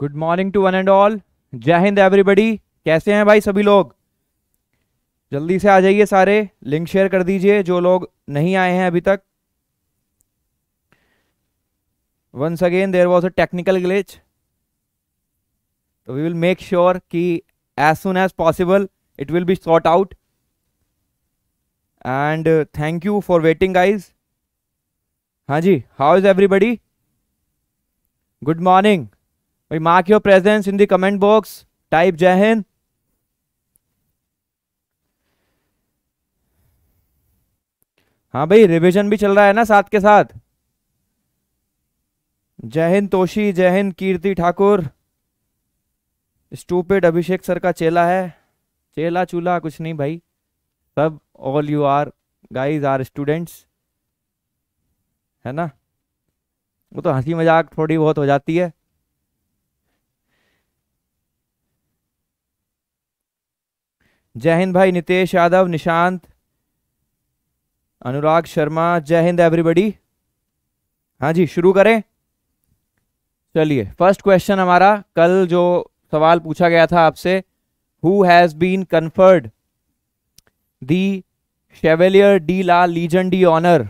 good morning to one and all जय हिंद everybody कैसे हैं भाई सभी लोग जल्दी से आ जाइए सारे लिंक शेयर कर दीजिए जो लोग नहीं आए हैं अभी तक once again there was a technical glitch तो वी विल मेक श्योर कि as soon as possible it will be sorted out and thank you for waiting guys हाँ जी how is everybody good morning भाई mark your presence in the comment box type जय हिंद हाँ भाई revision भी चल रहा है ना साथ के साथ जय हिंद तोशी जय हिंद कीर्ति ठाकुर स्टूपिड अभिषेक सर का चेला है चेला चूला कुछ नहीं भाई सब all you are guys are students है ना वो तो हंसी मजाक थोड़ी बहुत हो जाती है जय हिंद भाई नितेश यादव निशांत अनुराग शर्मा जय हिंद एवरीबडी हाँ जी शुरू करें चलिए फर्स्ट क्वेश्चन हमारा कल जो सवाल पूछा गया था आपसे who has been conferred the chevalier de la legion de honneur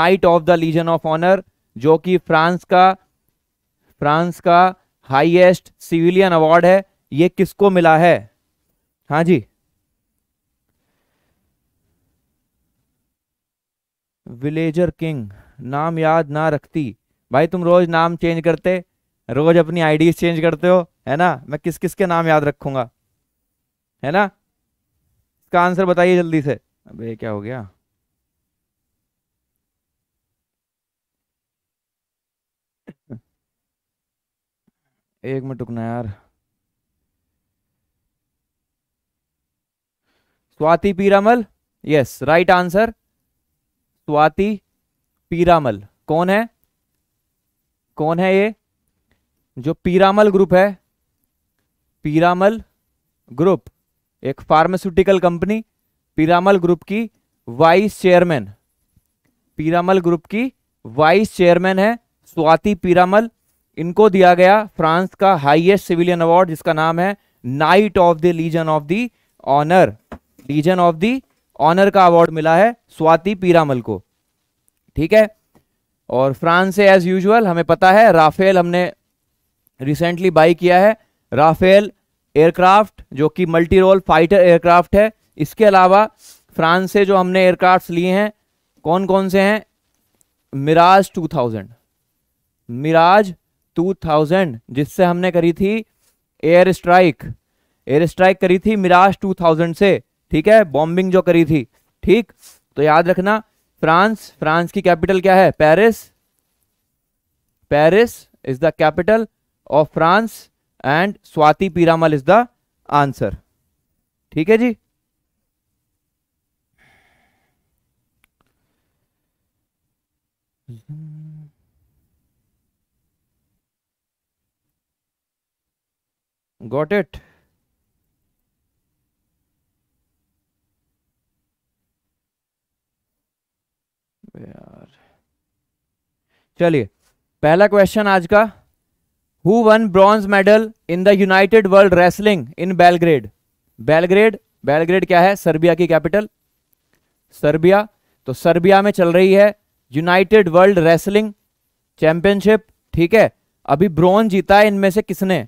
Knight of the legion of Honour जो कि फ्रांस का फ्रांस का हाईएस्ट सिविलियन अवार्ड है ये किसको मिला है हाँ जी विलेजर किंग नाम याद ना रखती भाई तुम रोज नाम चेंज करते रोज अपनी आईडी चेंज करते हो है ना मैं किस किस के नाम याद रखूंगा है ना इसका आंसर बताइए जल्दी से अबे क्या हो गया एक मिनट रुकना यार Swati Piramal yes right answer Swati Piramal कौन है कौन है ये जो पीरामल ग्रुप है पीरामल ग्रुप एक फार्मास्यूटिकल कंपनी पीरामल ग्रुप की वाइस चेयरमैन पीरामल ग्रुप की वाइस चेयरमैन है स्वाति पीरामल इनको दिया गया फ्रांस का हाईएस्ट सिविलियन अवार्ड जिसका नाम है knight of the legion of the honour legion of the honour का अवार्ड मिला है स्वाति पीरामल को ठीक है और फ्रांस से एज यूजुअल हमें पता है राफेल हमने रिसेंटली बाई किया है राफेल एयरक्राफ्ट जो कि मल्टी रोल फाइटर एयरक्राफ्ट है इसके अलावा फ्रांस से जो हमने एयरक्राफ्ट लिए हैं कौन कौन से हैं मिराज 2000 मिराज 2000 जिससे हमने करी थी एयर स्ट्राइक एयर स्ट्राइक करी थी मिराज 2000 से ठीक है बॉम्बिंग जो करी थी ठीक तो याद रखना फ्रांस फ्रांस की कैपिटल क्या है Paris Paris is the capital of France and Swati Piramal is the answer ठीक है जी got it यार चलिए पहला क्वेश्चन आज का who won bronze medal in the United World Wrestling in Belgrade Belgrade Belgrade क्या है सर्बिया की कैपिटल सर्बिया तो सर्बिया में चल रही है यूनाइटेड वर्ल्ड रेसलिंग चैंपियनशिप ठीक है अभी ब्रॉन्ज जीता है इनमें से किसने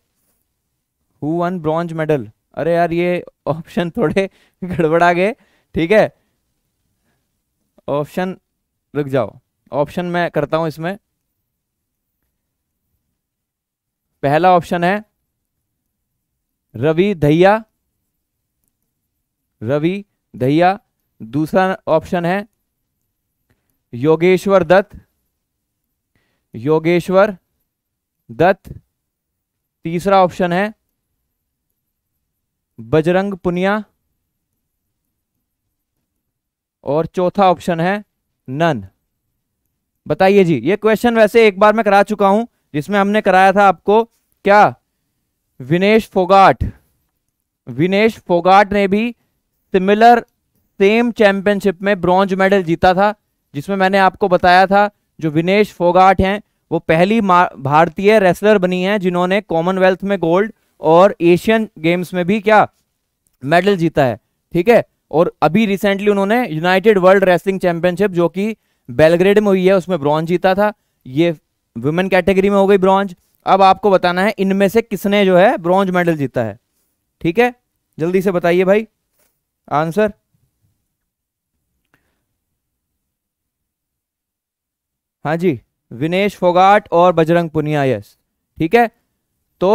हु वन ब्रॉन्ज मेडल अरे यार ये ऑप्शन थोड़े गड़बड़ा गए ठीक है ऑप्शन रुक जाओ ऑप्शन मैं करता हूं इसमें पहला ऑप्शन है रवि दहिया रवि दहिया दूसरा ऑप्शन है योगेश्वर दत्त योगेश्वर दत्त तीसरा ऑप्शन है बजरंग पुनिया और चौथा ऑप्शन है नन बताइए जी ये क्वेश्चन वैसे एक बार मैं करा चुका हूं जिसमें हमने कराया था आपको क्या विनेश फोगाट विनेश फोगाट ने भी सिमिलर सेम चैंपियनशिप में ब्रॉन्ज मेडल जीता था जिसमें मैंने आपको बताया था जो विनेश फोगाट हैं वो पहली भारतीय रेसलर बनी है जिन्होंने कॉमनवेल्थ में गोल्ड और एशियन गेम्स में भी क्या मेडल जीता है ठीक है और अभी रिसेंटली उन्होंने यूनाइटेड वर्ल्ड रेसलिंग चैंपियनशिप जो कि बेलग्रेड में हुई है उसमें ब्रॉन्ज जीता था ये वुमेन कैटेगरी में हो गई ब्रॉन्ज अब आपको बताना है इनमें से किसने जो है ब्रॉन्ज मेडल जीता है ठीक है जल्दी से बताइए भाई आंसर हाँ जी विनेश फोगाट और बजरंग पुनिया यस ठीक है तो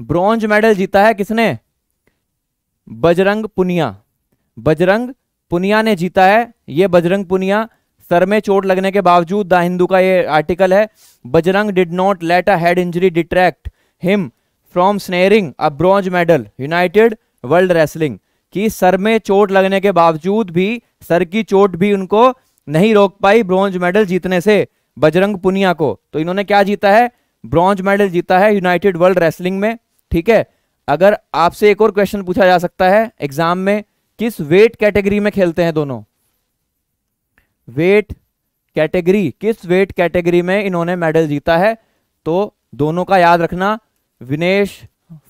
ब्रॉन्ज मेडल जीता है किसने बजरंग पुनिया बजरंग पुनिया ने जीता है ये बजरंग पुनिया सर में चोट लगने के बावजूद द हिंदू का ये आर्टिकल है Bajrang did not let a head injury distract him from snaring a bronze medal United World Wrestling कि सर में चोट लगने के बावजूद भी सर की चोट भी उनको नहीं रोक पाई ब्रॉन्ज मेडल जीतने से बजरंग पुनिया को तो इन्होंने क्या जीता है ब्रॉन्ज मेडल जीता है यूनाइटेड वर्ल्ड रेसलिंग में ठीक है अगर आपसे एक और क्वेश्चन पूछा जा सकता है एग्जाम में किस वेट कैटेगरी में खेलते हैं दोनों वेट कैटेगरी किस वेट कैटेगरी में इन्होंने मेडल जीता है तो दोनों का याद रखना विनेश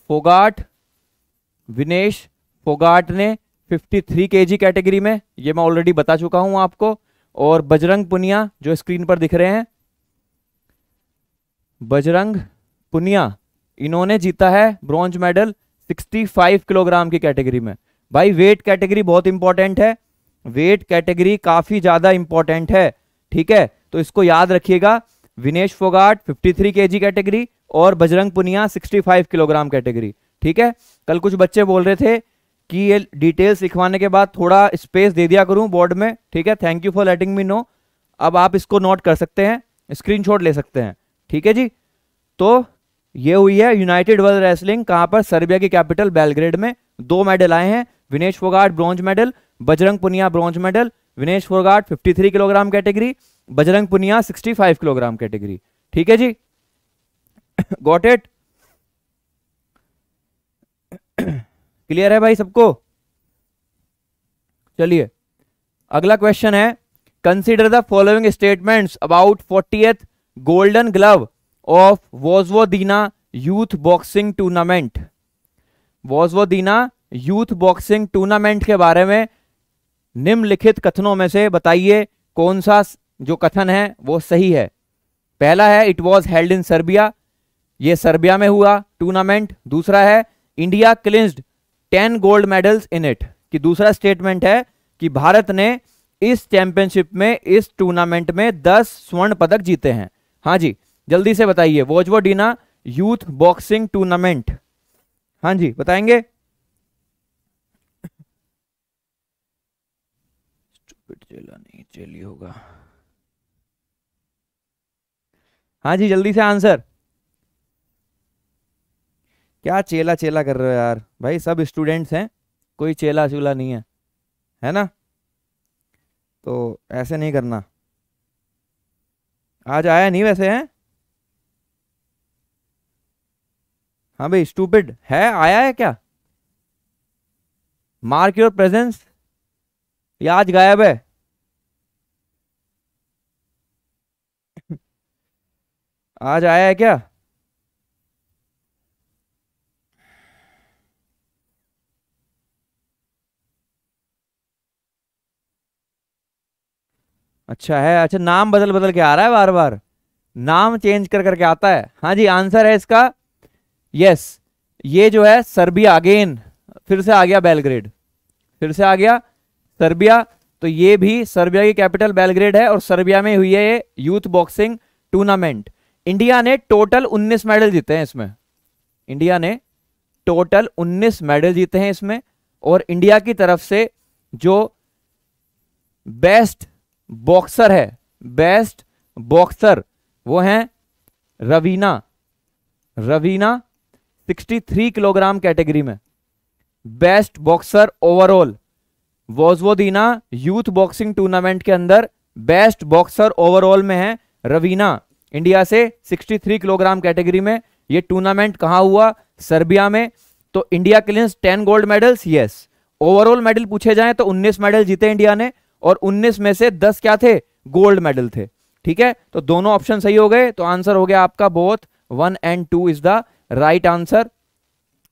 फोगाट विनेश फोगाट ने 53 केजी कैटेगरी में ये मैं ऑलरेडी बता चुका हूं आपको और बजरंग पुनिया जो स्क्रीन पर दिख रहे हैं बजरंग पुनिया इन्होंने जीता है ब्रॉन्ज मेडल 65 किलोग्राम की कैटेगरी में भाई वेट कैटेगरी बहुत इंपॉर्टेंट है वेट कैटेगरी काफी ज्यादा इंपॉर्टेंट है ठीक है तो इसको याद रखिएगा विनेश फोगाट 53 थ्री के कैटेगरी और बजरंग पुनिया 65 किलोग्राम कैटेगरी ठीक है कल कुछ बच्चे बोल रहे थे कि ये डिटेल्स लिखवाने के बाद थोड़ा स्पेस दे दिया करूं बोर्ड में ठीक है thank you for letting me know अब आप इसको नोट कर सकते हैं स्क्रीन ले सकते हैं ठीक है जी तो ये हुई है यूनाइटेड वर्ल्ड रेसलिंग कहां पर सर्बिया की कैपिटल बेलग्रेड में दो मेडल आए हैं Vinesh Phogat bronze medal Bajrang Punia bronze medal Vinesh Phogat 53 kilogram category Bajrang Punia 65 kilogram category ठीक है जी गॉट इट क्लियर है भाई सबको चलिए अगला क्वेश्चन है consider the following statements about forty golden glove of Vojvodina youth boxing tournament Vojvodina youth boxing tournament के बारे में निम्नलिखित कथनों में से बताइए कौन सा जो कथन है वो सही है पहला है it was held in Serbia ये सर्बिया में हुआ टूर्नामेंट दूसरा है India clinched ten gold medals in it कि दूसरा स्टेटमेंट है कि भारत ने इस चैंपियनशिप में इस टूर्नामेंट में दस स्वर्ण पदक जीते हैं हाँ जी जल्दी से बताइए डीना यूथ बॉक्सिंग टूर्नामेंट हाँ जी बताएंगे चला नहीं चली होगा हाँ जी जल्दी से आंसर क्या चेला चेला कर रहे हो यार भाई सब स्टूडेंट्स हैं कोई चेला चूला नहीं है है ना तो ऐसे नहीं करना आज आया नहीं वैसे हैं हाँ भाई स्टूपिड है आया है क्या मार्क योर प्रेजेंस या आज गायब है आज आया है क्या अच्छा है अच्छा नाम बदल बदल के आ रहा है बार बार नाम चेंज कर करके आता है हाँ जी आंसर है इसका यस ये जो है सर्बिया अगेन फिर से आ गया बेलग्रेड फिर से आ गया सर्बिया तो ये भी सर्बिया की कैपिटल बेलग्रेड है और सर्बिया में हुई है ये यूथ बॉक्सिंग टूर्नामेंट इंडिया ने टोटल 19 मेडल जीते हैं इसमें इंडिया ने टोटल 19 मेडल जीते हैं इसमें और इंडिया की तरफ से जो बेस्ट बॉक्सर है बेस्ट बॉक्सर वो हैं रवीना रवीना 63 किलोग्राम कैटेगरी में best boxer overall Vojvodina youth boxing tournament के अंदर बेस्ट बॉक्सर ओवरऑल में है रवीना इंडिया से 63 किलोग्राम कैटेगरी में ये टूर्नामेंट कहाँ हुआ सर्बिया में तो इंडिया के लिए ten gold medals yes overall medal पूछे जाएं तो 19 मेडल जीते इंडिया ने और 19 में से 10 क्या थे गोल्ड मेडल थे ठीक है तो दोनों ऑप्शन सही हो गए तो आंसर हो गया आपका both one and two is the right answer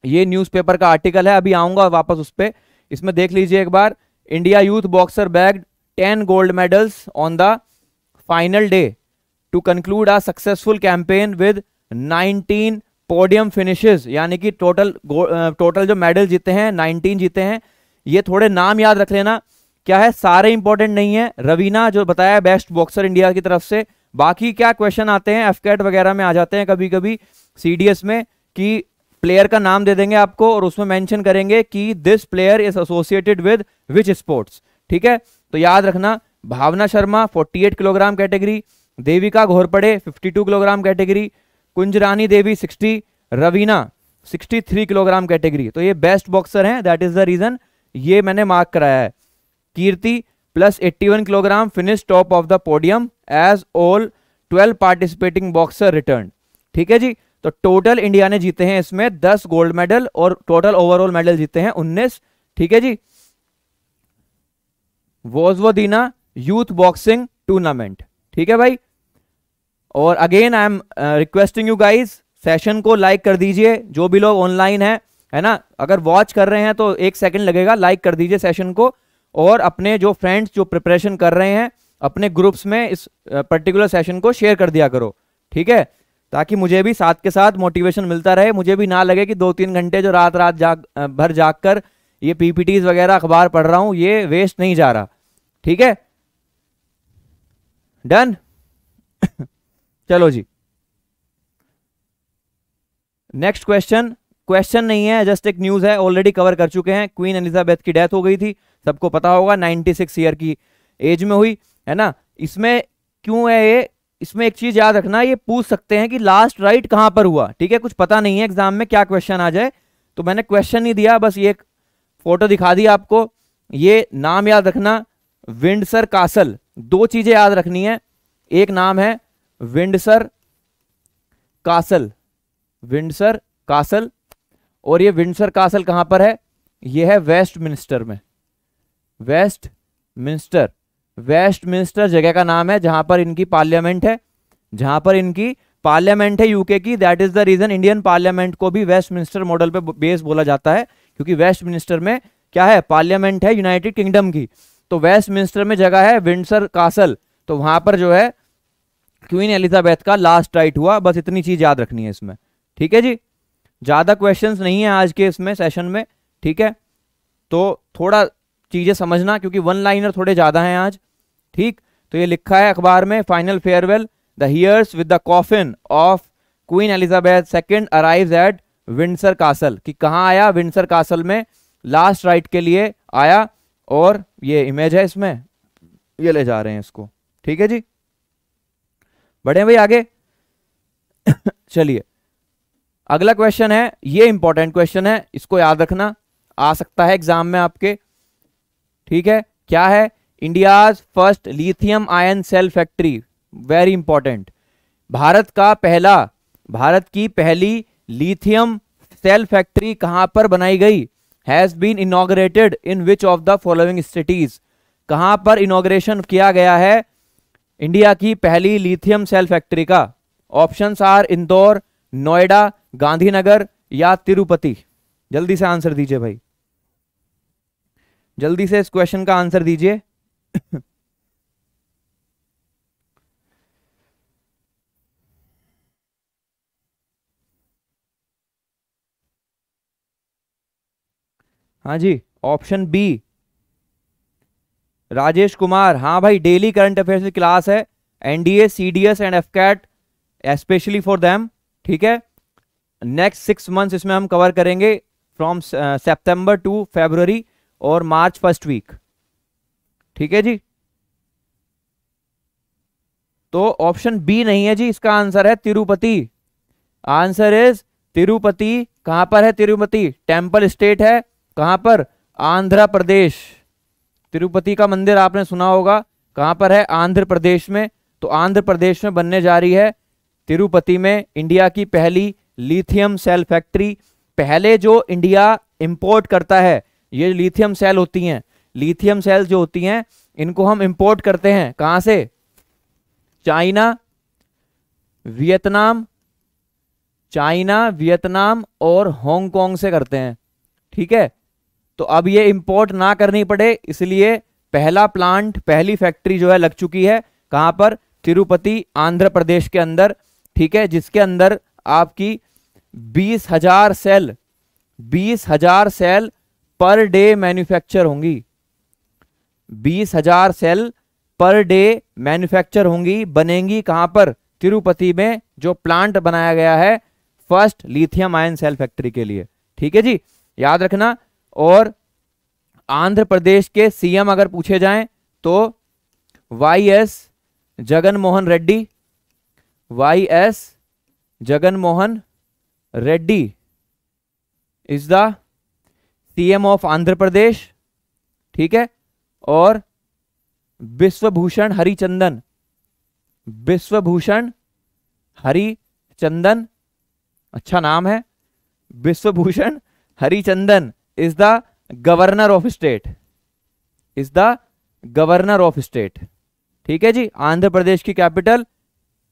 ये न्यूज का आर्टिकल है अभी आऊंगा वापस उस पर इसमें देख लीजिए एक बार India youth boxer bag ten gold medals on the final day to conclude a successful campaign with 19 podium finishes यानी कि टोटल टोटल uh, जो मेडल जीते हैं 19 जीते हैं ये थोड़े नाम याद रख लेना क्या है सारे इंपॉर्टेंट नहीं है रवीना जो बताया बेस्ट बॉक्सर इंडिया की तरफ से बाकी क्या क्वेश्चन आते हैं एफकेट वगैरह में आ जाते हैं कभी कभी सी में कि प्लेयर का नाम दे देंगे आपको और उसमें मेंशन करेंगे कि this player is associated with which sports ठीक है तो याद रखना Bhavna Sharma 48 kilogram category Devika Ghorpade 52 kilogram category Kunjarani Devi 60 Ravina 63 kilogram category तो ये बेस्ट बॉक्सर हैं दैट इज द रीजन ये मैंने मार्क कराया है Kirti plus 81 kilogram finish top of the podium as all 12 participating boxer return ठीक है जी तो टोटल इंडिया ने जीते हैं इसमें दस गोल्ड मेडल और टोटल ओवरऑल मेडल जीते हैं उन्नीस ठीक है जी वोजवदीना यूथ बॉक्सिंग टूर्नामेंट ठीक है भाई और again I am requesting you guys session को लाइक कर दीजिए जो भी लोग ऑनलाइन हैं है ना अगर वॉच कर रहे हैं तो एक सेकंड लगेगा लाइक कर दीजिए सेशन को और अपने जो फ्रेंड्स जो प्रिपरेशन कर रहे हैं अपने ग्रुप्स में इस पर्टिकुलर uh, सेशन को शेयर कर दिया करो ठीक है ताकि मुझे भी साथ के साथ मोटिवेशन मिलता रहे मुझे भी ना लगे कि दो तीन घंटे जो रात रात जाग uh, भर जाग कर ये पीपीटीज वगैरह अखबार पढ़ रहा हूँ ये वेस्ट नहीं जा रहा ठीक है डन चलो जी नेक्स्ट क्वेश्चन क्वेश्चन नहीं है जस्ट एक न्यूज है ऑलरेडी कवर कर चुके हैं क्वीन एलिजाबेथ की डेथ हो गई थी सबको पता होगा 96 ईयर की एज में हुई है ना इसमें क्यों है ये इसमें एक चीज याद रखना ये पूछ सकते हैं कि लास्ट राइट कहां पर हुआ ठीक है कुछ पता नहीं है एग्जाम में क्या क्वेश्चन आ जाए तो मैंने क्वेश्चन नहीं दिया बस ये फोटो दिखा दी आपको ये नाम याद रखना विंडसर कासल दो चीजें याद रखनी है एक नाम है विंडसर कासल विंडसर कासल और ये विंडसर कासल कहां पर है ये है वेस्ट मिनिस्टर में वेस्ट मिनिस्टर वेस्ट मिनिस्टर जगह का नाम है जहां पर इनकी पार्लियामेंट है जहां पर इनकी पार्लियामेंट है यूके की that is the reason Indian parliament को भी वेस्ट मिनिस्टर मॉडल पे बेस बोला जाता है क्योंकि वेस्ट मिनिस्टर में क्या है पार्लियामेंट है यूनाइटेड किंगडम की तो वेस्ट मिनिस्टर में जगह है विंडसर कासल तो वहां पर जो है क्वीन एलिजाबेथ का लास्ट राइट हुआ बस इतनी चीज याद रखनी है इसमें ठीक है जी ज़्यादा क्वेश्चंस नहीं है आज के इसमें सेशन में ठीक है तो थोड़ा चीज़ें समझना क्योंकि वन लाइनर थोड़े ज़्यादा हैं आज ठीक तो ये लिखा है अखबार में final farewell the hearse with the coffin of queen Elizabeth second arrive at Windsor castle कि कहाँ आया विंडसर कासल में लास्ट राइट के लिए आया और ये इमेज है इसमें ये ले जा रहे हैं इसको ठीक है जी बढ़े भाई आगे चलिए अगला क्वेश्चन है ये इंपॉर्टेंट क्वेश्चन है इसको याद रखना आ सकता है एग्जाम में आपके ठीक है क्या है India's first lithium ion cell factory very important Bharat का पहला भारत की पहली लिथियम सेल फैक्ट्री कहां पर बनाई गई has been inaugurated in which of the following cities कहां पर इनोग्रेशन किया गया है इंडिया की पहली लिथियम सेल फैक्ट्री का ऑप्शन आर इंदौर नोएडा गांधीनगर या तिरुपति जल्दी से आंसर दीजिए भाई जल्दी से इस क्वेश्चन का आंसर दीजिए हाँ जी ऑप्शन बी राजेश कुमार हाँ भाई डेली करंट अफेयर्स की क्लास है NDA CDS and AFCAT especially for them ठीक है नेक्स्ट सिक्स मंथ्स इसमें हम कवर करेंगे फ्रॉम सेप्टेम्बर टू फेब्रवरी और मार्च फर्स्ट वीक ठीक है जी तो ऑप्शन बी नहीं है जी इसका आंसर है तिरुपति आंसर इज तिरुपति कहां पर है तिरुपति टेम्पल स्टेट है कहां पर आंध्र प्रदेश तिरुपति का मंदिर आपने सुना होगा कहाँ पर है आंध्र प्रदेश में तो आंध्र प्रदेश में बनने जा रही है तिरुपति में इंडिया की पहली लिथियम सेल फैक्ट्री पहले जो इंडिया इंपोर्ट करता है ये लिथियम सेल होती हैं लिथियम सेल जो होती हैं इनको हम इंपोर्ट करते हैं कहाँ से चाइना वियतनाम चाइना वियतनाम और हांगकांग से करते हैं ठीक है तो अब ये इंपोर्ट ना करनी पड़े इसलिए पहला प्लांट पहली फैक्ट्री जो है लग चुकी है कहां पर तिरुपति आंध्र प्रदेश के अंदर ठीक है जिसके अंदर आपकी बीस हजार सेल बीस हजार सेल पर डे मैन्युफैक्चर होंगी बीस हजार सेल पर डे मैन्युफैक्चर होंगी बनेंगी कहां पर तिरुपति में जो प्लांट बनाया गया है first lithium ion cell factory के लिए ठीक है जी याद रखना और आंध्र प्रदेश के सीएम अगर पूछे जाएं तो Y S Jagan Mohan Reddy Y S Jagan Mohan Reddy is the CM of Andhra Pradesh ठीक है और विश्वभूषण हरिचंदन विश्वभूषण हरिचंदन अच्छा नाम है Vishwabhushan Harichandan is the governor of state is the governor of state ठीक है जी आंध्र प्रदेश की कैपिटल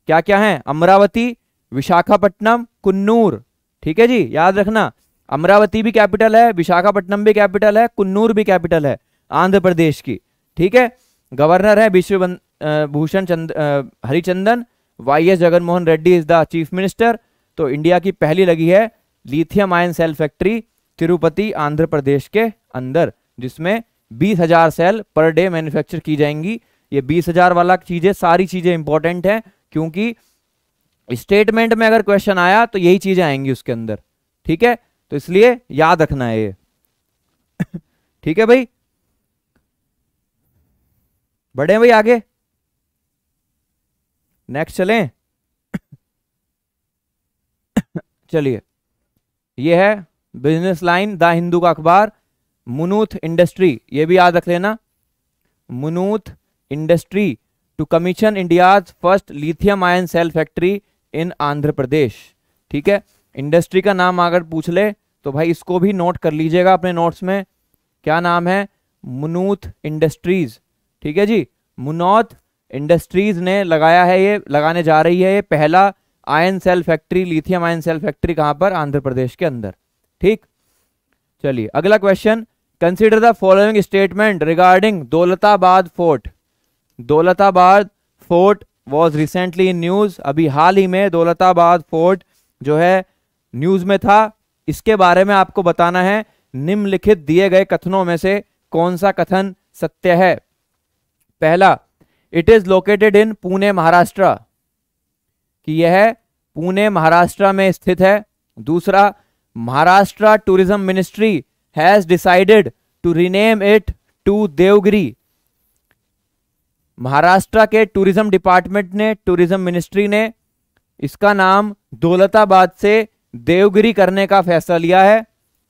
क्या क्या है अमरावती विशाखापट्टनम कुन्नूर ठीक है जी याद रखना अमरावती भी कैपिटल है विशाखापट्टनम भी कैपिटल है कुन्नूर भी कैपिटल है आंध्र प्रदेश की ठीक है गवर्नर है Vishwa Bhushan Chand Harichandan Y S Jaganmohan Reddy is the chief minister तो इंडिया की पहली लगी है lithium ion cell factory Tirupati Andhra Pradesh के अंदर जिसमें बीस हजार सेल पर डे मैन्युफैक्चर की जाएंगी ये बीस हजार वाला चीजें सारी चीजें इंपॉर्टेंट हैं क्योंकि स्टेटमेंट में अगर क्वेश्चन आया तो यही चीजें आएंगी उसके अंदर ठीक है तो इसलिए याद रखना है ये ठीक है भाई बढ़े भाई आगे नेक्स्ट चलें चलिए ये है बिजनेस लाइन द हिंदू का अखबार मुनूथ इंडस्ट्री ये भी याद रख लेना Munoth industry to commission India's first lithium ion cell factory in Andhra Pradesh ठीक है इंडस्ट्री का नाम अगर पूछ ले तो भाई इसको भी नोट कर लीजिएगा अपने नोट्स में क्या नाम है मुनूथ इंडस्ट्रीज ठीक है जी मुनौत इंडस्ट्रीज ने लगाया है ये लगाने जा रही है ये पहला ion cell factory lithium ion cell factory कहाँ पर आंध्र प्रदेश के अंदर ठीक चलिए अगला question consider the following statement regarding Daulatabad fort Daulatabad fort was recently in news अभी हाल ही में दौलताबाद फोर्ट जो है न्यूज़ में था इसके बारे में आपको बताना है निम्नलिखित दिए गए कथनों में से कौन सा कथन सत्य है पहला it is located in Pune Maharashtra कि यह पुणे महाराष्ट्र में स्थित है दूसरा Maharashtra tourism ministry has decided to rename it to Devagiri Maharashtra के टूरिज्म डिपार्टमेंट ने टूरिज्म मिनिस्ट्री ने इसका नाम दौलताबाद से देवगिरी करने का फैसला लिया है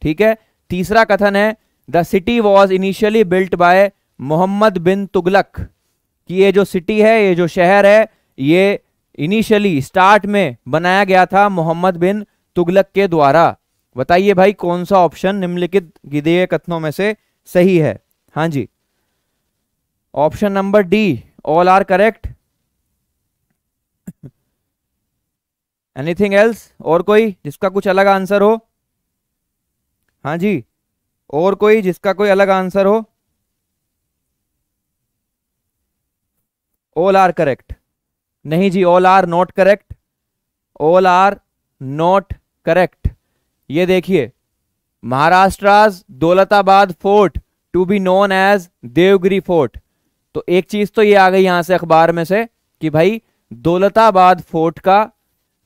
ठीक है तीसरा कथन है the city was initially built by Mohammad bin Tughlaq कि ये जो सिटी है ये जो शहर है ये इनिशियली स्टार्ट में बनाया गया था मोहम्मद बिन तुगलक के द्वारा बताइए भाई कौन सा ऑप्शन निम्नलिखित गिदेय कथनों में से सही है हाँ जी option number D all are correct anything else और कोई जिसका कुछ अलग आंसर हो हाँ जी और कोई जिसका कोई अलग आंसर हो ऑल आर करेक्ट नहीं जी all are not correct all are not correct ये देखिए Maharashtra Daulatabad fort to be known as Devagiri fort तो एक चीज तो ये आ गई यहां से अखबार में से कि भाई दौलताबाद फोर्ट का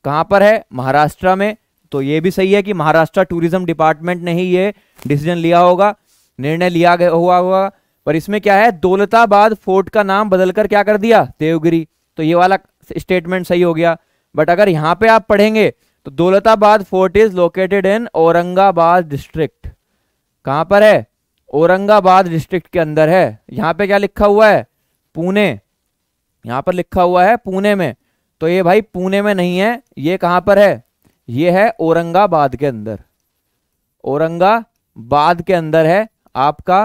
कहां पर है महाराष्ट्र में तो ये भी सही है कि महाराष्ट्र टूरिज्म डिपार्टमेंट ने ही ये डिसीजन लिया होगा निर्णय लिया गया हुआ होगा पर इसमें क्या है दौलताबाद फोर्ट का नाम बदलकर क्या कर दिया देवगिरी तो ये वाला स्टेटमेंट सही हो गया बट अगर यहां पे आप पढ़ेंगे तो Daulatabad fort is located in Aurangabad district कहां पर है औरंगाबाद डिस्ट्रिक्ट के अंदर है यहां पे क्या लिखा हुआ है पुणे यहां पर लिखा हुआ है पुणे में तो ये भाई पुणे में नहीं है ये कहां पर है ये है औरंगाबाद के अंदर औरंगाबाद के अंदर है आपका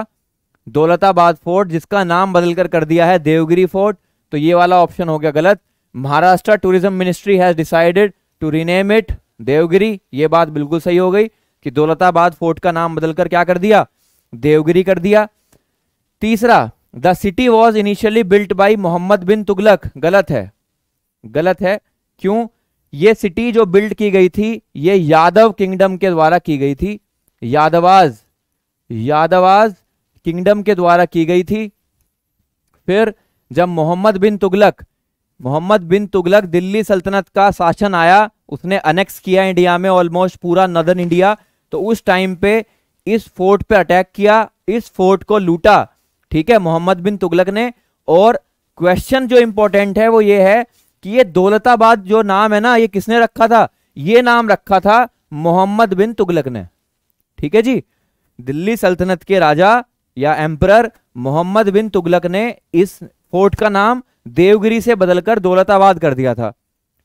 दौलताबाद फोर्ट जिसका नाम बदलकर कर दिया है देवगिरी फोर्ट तो ये वाला ऑप्शन हो गया गलत Maharashtra tourism ministry has decided to rename it Devagiri ये बात बिल्कुल सही हो गई कि दौलताबाद फोर्ट का नाम बदलकर क्या कर दिया देवगिरी कर दिया तीसरा the city was initially built by Mohammad bin Tughlaq गलत है गलत है क्यों ये सिटी जो बिल्ड की गई थी ये यादव किंगडम के द्वारा की गई थी यादवाज यादवाज किंगडम के द्वारा की गई थी फिर जब मोहम्मद बिन तुगलक मोहम्मद बिन तुगलक दिल्ली सल्तनत का शासन आया उसने अनेक्स किया इंडिया में ऑलमोस्ट पूरा नदर्न इंडिया तो उस टाइम पे इस फोर्ट पे अटैक किया इस फोर्ट को लूटा ठीक है मोहम्मद बिन तुगलक ने और क्वेश्चन जो इंपॉर्टेंट है वो ये है कि ये दौलताबाद जो नाम है ना ये किसने रखा था ये नाम रखा था मोहम्मद बिन तुगलक ने ठीक है जी दिल्ली सल्तनत के राजा या एम्पर मोहम्मद बिन तुगलक ने इस फोर्ट का नाम देवगिरी से बदलकर दौलताबाद कर दिया था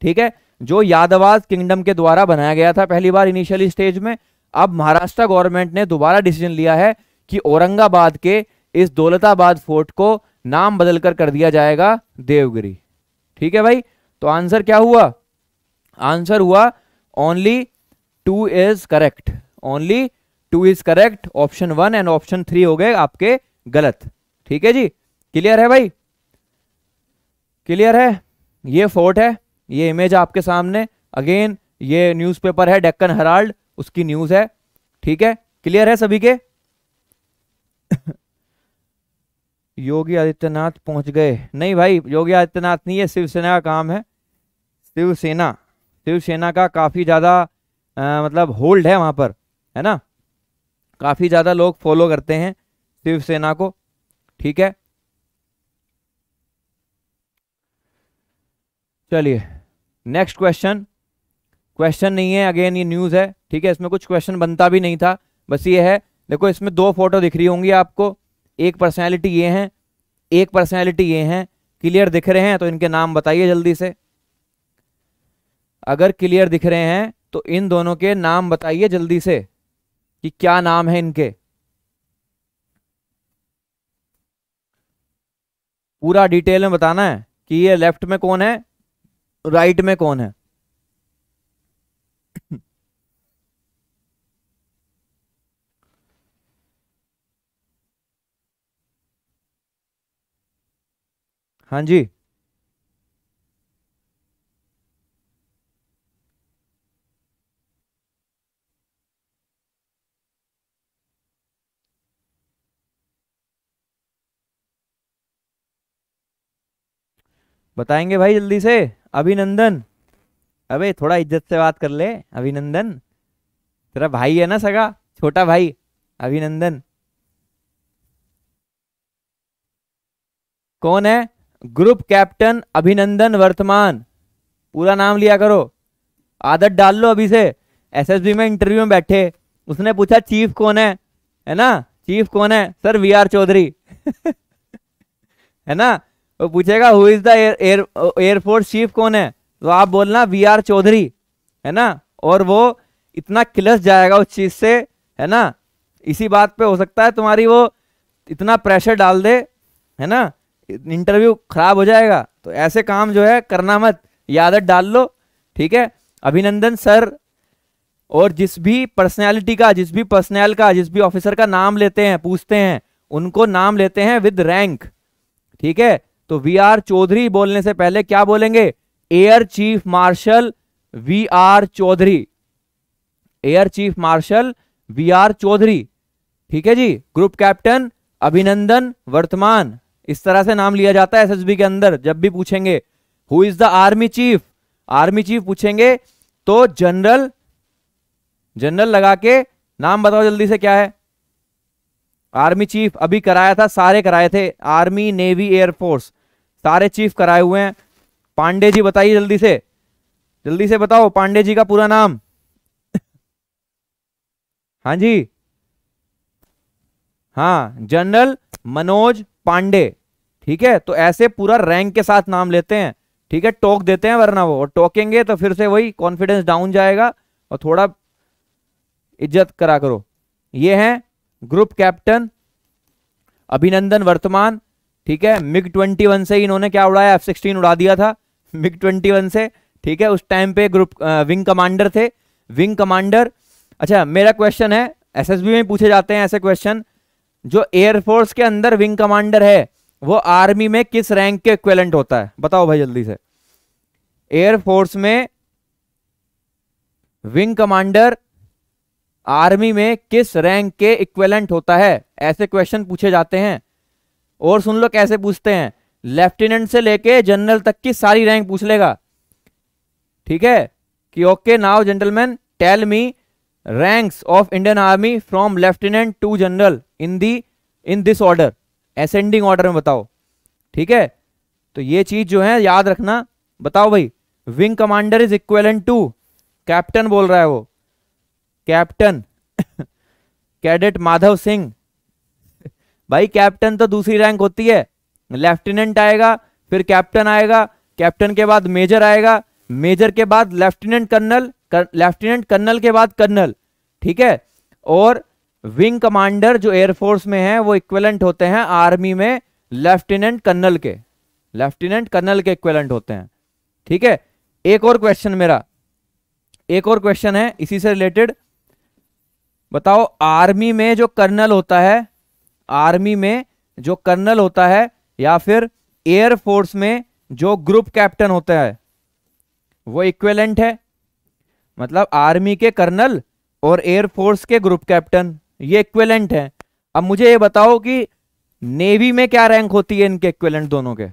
ठीक है जो यादवाद किंगडम के द्वारा बनाया गया था पहली बार इनिशियल स्टेज में अब महाराष्ट्र गवर्नमेंट ने दोबारा डिसीजन लिया है कि औरंगाबाद के इस दौलताबाद फोर्ट को नाम बदलकर कर दिया जाएगा देवगिरी ठीक है भाई तो आंसर क्या हुआ आंसर हुआ only two is correct only two is correct option one and option three हो गए आपके गलत ठीक है जी क्लियर है भाई क्लियर है ये फोर्ट है ये इमेज आपके सामने अगेन ये न्यूज़पेपर है डेक्कन हराल्ड उसकी न्यूज़ है ठीक है क्लियर है सभी के योगी आदित्यनाथ पहुंच गए नहीं भाई योगी आदित्यनाथ नहीं है शिवसेना का काम है शिवसेना शिवसेना का काफ़ी ज़्यादा मतलब होल्ड है वहाँ पर है ना काफ़ी ज़्यादा लोग फॉलो करते हैं शिवसेना को ठीक है चलिए नेक्स्ट क्वेश्चन क्वेश्चन नहीं है अगेन ये न्यूज़ है ठीक है इसमें कुछ क्वेश्चन बनता भी नहीं था बस ये है देखो इसमें दो फोटो दिख रही होंगी आपको एक पर्सनैलिटी ये है एक पर्सनैलिटी ये है क्लियर दिख रहे हैं तो इनके नाम बताइए जल्दी से अगर क्लियर दिख रहे हैं तो इन दोनों के नाम बताइए जल्दी से कि क्या नाम है इनके पूरा डिटेल में बताना है कि ये लेफ्ट में कौन है राइट में कौन है हाँ जी बताएंगे भाई जल्दी से अभिनंदन अबे थोड़ा इज्जत से बात कर ले अभिनंदन तेरा भाई है ना सगा छोटा भाई अभिनंदन कौन है ग्रुप कैप्टन अभिनंदन वर्तमान पूरा नाम लिया करो आदत डाल लो अभी से एसएसबी में इंटरव्यू में बैठे उसने पूछा चीफ कौन है है ना चीफ कौन है सर वी आर चौधरी है ना वो पूछेगा who is the air air force chief कौन है तो आप बोलना वी आर चौधरी है ना और वो इतना क्लस जाएगा उस चीज़ से है ना इसी बात पे हो सकता है तुम्हारी वो इतना प्रेशर डाल दे है ना इंटरव्यू खराब हो जाएगा तो ऐसे काम जो है करना मत यादत डाल लो ठीक है अभिनंदन सर और जिस भी पर्सनैलिटी का जिस भी पर्सनैल का जिस भी ऑफिसर का नाम लेते हैं पूछते हैं उनको नाम लेते हैं विद रैंक ठीक है तो वी आर चौधरी बोलने से पहले क्या बोलेंगे air chief marshal V R Chaudhari air chief marshal V R Chaudhari ठीक है जी ग्रुप कैप्टन अभिनंदन वर्तमान इस तरह से नाम लिया जाता है एसएसबी के अंदर जब भी पूछेंगे who is the army chief army chief पूछेंगे तो जनरल जनरल लगा के नाम बताओ जल्दी से क्या है आर्मी चीफ अभी कराया था सारे कराए थे आर्मी नेवी एयरफोर्स तारे चीफ कराए हुए हैं पांडे जी बताइए जल्दी से जल्दी से बताओ पांडे जी का पूरा नाम हाँ जी हाँ जनरल मनोज पांडे ठीक है तो ऐसे पूरा रैंक के साथ नाम लेते हैं ठीक है टोक देते हैं वरना वो और टोकेंगे तो फिर से वही कॉन्फिडेंस डाउन जाएगा और थोड़ा इज्जत करा करो ये हैं ग्रुप कैप्टन अभिनंदन वर्तमान ठीक है मिग ट्वेंटी वन से इन्होंने क्या उड़ाया एफ सिक्सटीन उड़ा दिया था मिग ट्वेंटी वन से ठीक है उस टाइम पे ग्रुप विंग कमांडर थे विंग कमांडर अच्छा मेरा क्वेश्चन है एसएसबी में पूछे जाते हैं ऐसे क्वेश्चन जो एयरफोर्स के अंदर विंग कमांडर है वो आर्मी में किस रैंक के इक्वेलेंट होता है बताओ भाई जल्दी से एयरफोर्स में विंग कमांडर आर्मी में किस रैंक के इक्वेलेंट होता है ऐसे क्वेश्चन पूछे जाते हैं और सुन लो कैसे पूछते हैं लेफ्टिनेंट से लेके जनरल तक की सारी रैंक पूछ लेगा ठीक है कि okay now gentleman tell me ranks of Indian army from lieutenant to general in the in this order ascending order में बताओ ठीक है तो ये चीज जो है याद रखना बताओ भाई wing commander is equivalent to captain बोल रहा है वो कैप्टन कैडेट माधव सिंह भाई कैप्टन तो दूसरी रैंक होती है लेफ्टिनेंट आएगा फिर कैप्टन आएगा कैप्टन के बाद मेजर आएगा मेजर के बाद लेफ्टिनेंट कर्नल कर, लेफ्टिनेंट कर्नल के बाद कर्नल ठीक है और विंग कमांडर जो एयरफोर्स में है वो इक्वेलेंट होते हैं आर्मी में लेफ्टिनेंट कर्नल के लेफ्टिनेंट कर्नल के इक्वेलेंट होते हैं ठीक है एक और क्वेश्चन मेरा एक और क्वेश्चन है इसी से रिलेटेड बताओ आर्मी में जो कर्नल होता है आर्मी में जो कर्नल होता है या फिर एयरफोर्स में जो ग्रुप कैप्टन होता है वो इक्वेलेंट है मतलब आर्मी के कर्नल और एयरफोर्स के ग्रुप कैप्टन ये इक्वेलेंट है अब मुझे ये बताओ कि नेवी में क्या रैंक होती है इनके इक्वेलेंट दोनों के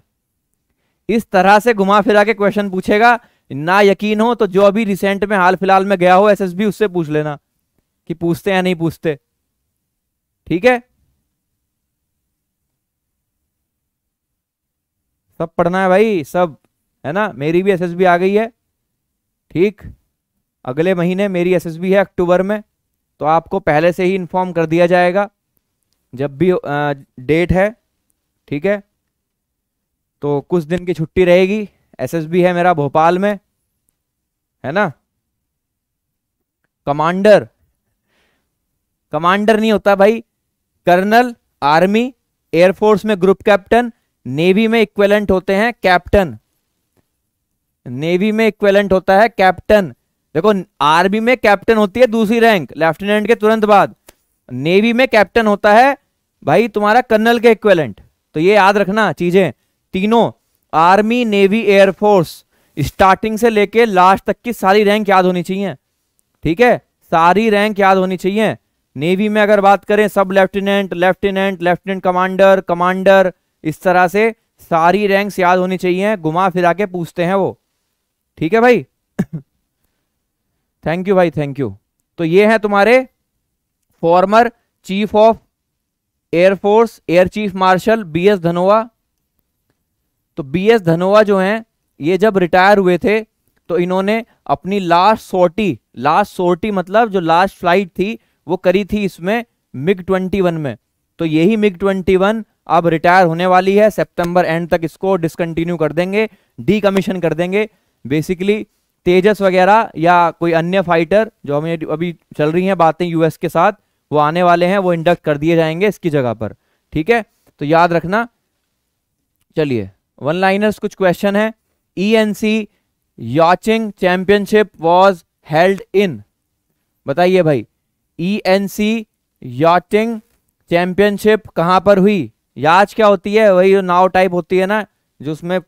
इस तरह से घुमा फिरा के क्वेश्चन पूछेगा ना यकीन हो तो जो अभी रिसेंट में हाल फिलहाल में गया हो एसएसबी उससे पूछ लेना कि पूछते या नहीं पूछते ठीक है सब पढ़ना है भाई सब है ना मेरी भी एसएसबी आ गई है ठीक अगले महीने मेरी एसएसबी है अक्टूबर में तो आपको पहले से ही इन्फॉर्म कर दिया जाएगा जब भी आ, डेट है ठीक है तो कुछ दिन की छुट्टी रहेगी एसएसबी है मेरा भोपाल में है ना कमांडर कमांडर नहीं होता भाई कर्नल आर्मी एयरफोर्स में ग्रुप कैप्टन नेवी में इक्वेलेंट होते हैं कैप्टन नेवी में इक्वेलेंट होता है कैप्टन देखो आर्मी में कैप्टन होती है दूसरी रैंक लेफ्टिनेंट के तुरंत बाद नेवी में कैप्टन होता है भाई तुम्हारा कर्नल के इक्वेलेंट तो ये याद रखना चीजें तीनों आर्मी नेवी एयरफोर्स स्टार्टिंग से लेके लास्ट तक की सारी रैंक याद होनी चाहिए ठीक है सारी रैंक याद होनी चाहिए नेवी में अगर बात करें सब lieutenant lieutenant lieutenant commander commander इस तरह से सारी रैंक्स याद होनी चाहिए घुमा फिरा के पूछते हैं वो ठीक है भाई थैंक यू भाई थैंक यू तो ये है तुम्हारे former chief of air force air chief marshal B S Dhanoa तो बी एस धनोआ जो हैं ये जब रिटायर हुए थे तो इन्होंने अपनी लास्ट सोटी लास्ट सोटी मतलब जो लास्ट फ्लाइट थी वो करी थी इसमें मिग ट्वेंटी वन में तो यही मिग ट्वेंटी वन अब रिटायर होने वाली है सितंबर एंड तक इसको डिसकंटिन्यू कर देंगे डी कमीशन कर देंगे बेसिकली तेजस वगैरह या कोई अन्य फाइटर जो हमें अभी चल रही हैं बातें यूएस के साथ वो आने वाले हैं वो इंडक्ट कर दिए जाएंगे इसकी जगह पर ठीक है तो याद रखना चलिए वन लाइनर्स कुछ क्वेश्चन है E N C yachting championship was held in बताइए भाई E N C yachting championship कहां पर हुई याच क्या होती है वही नाव टाइप होती है ना जो उसमें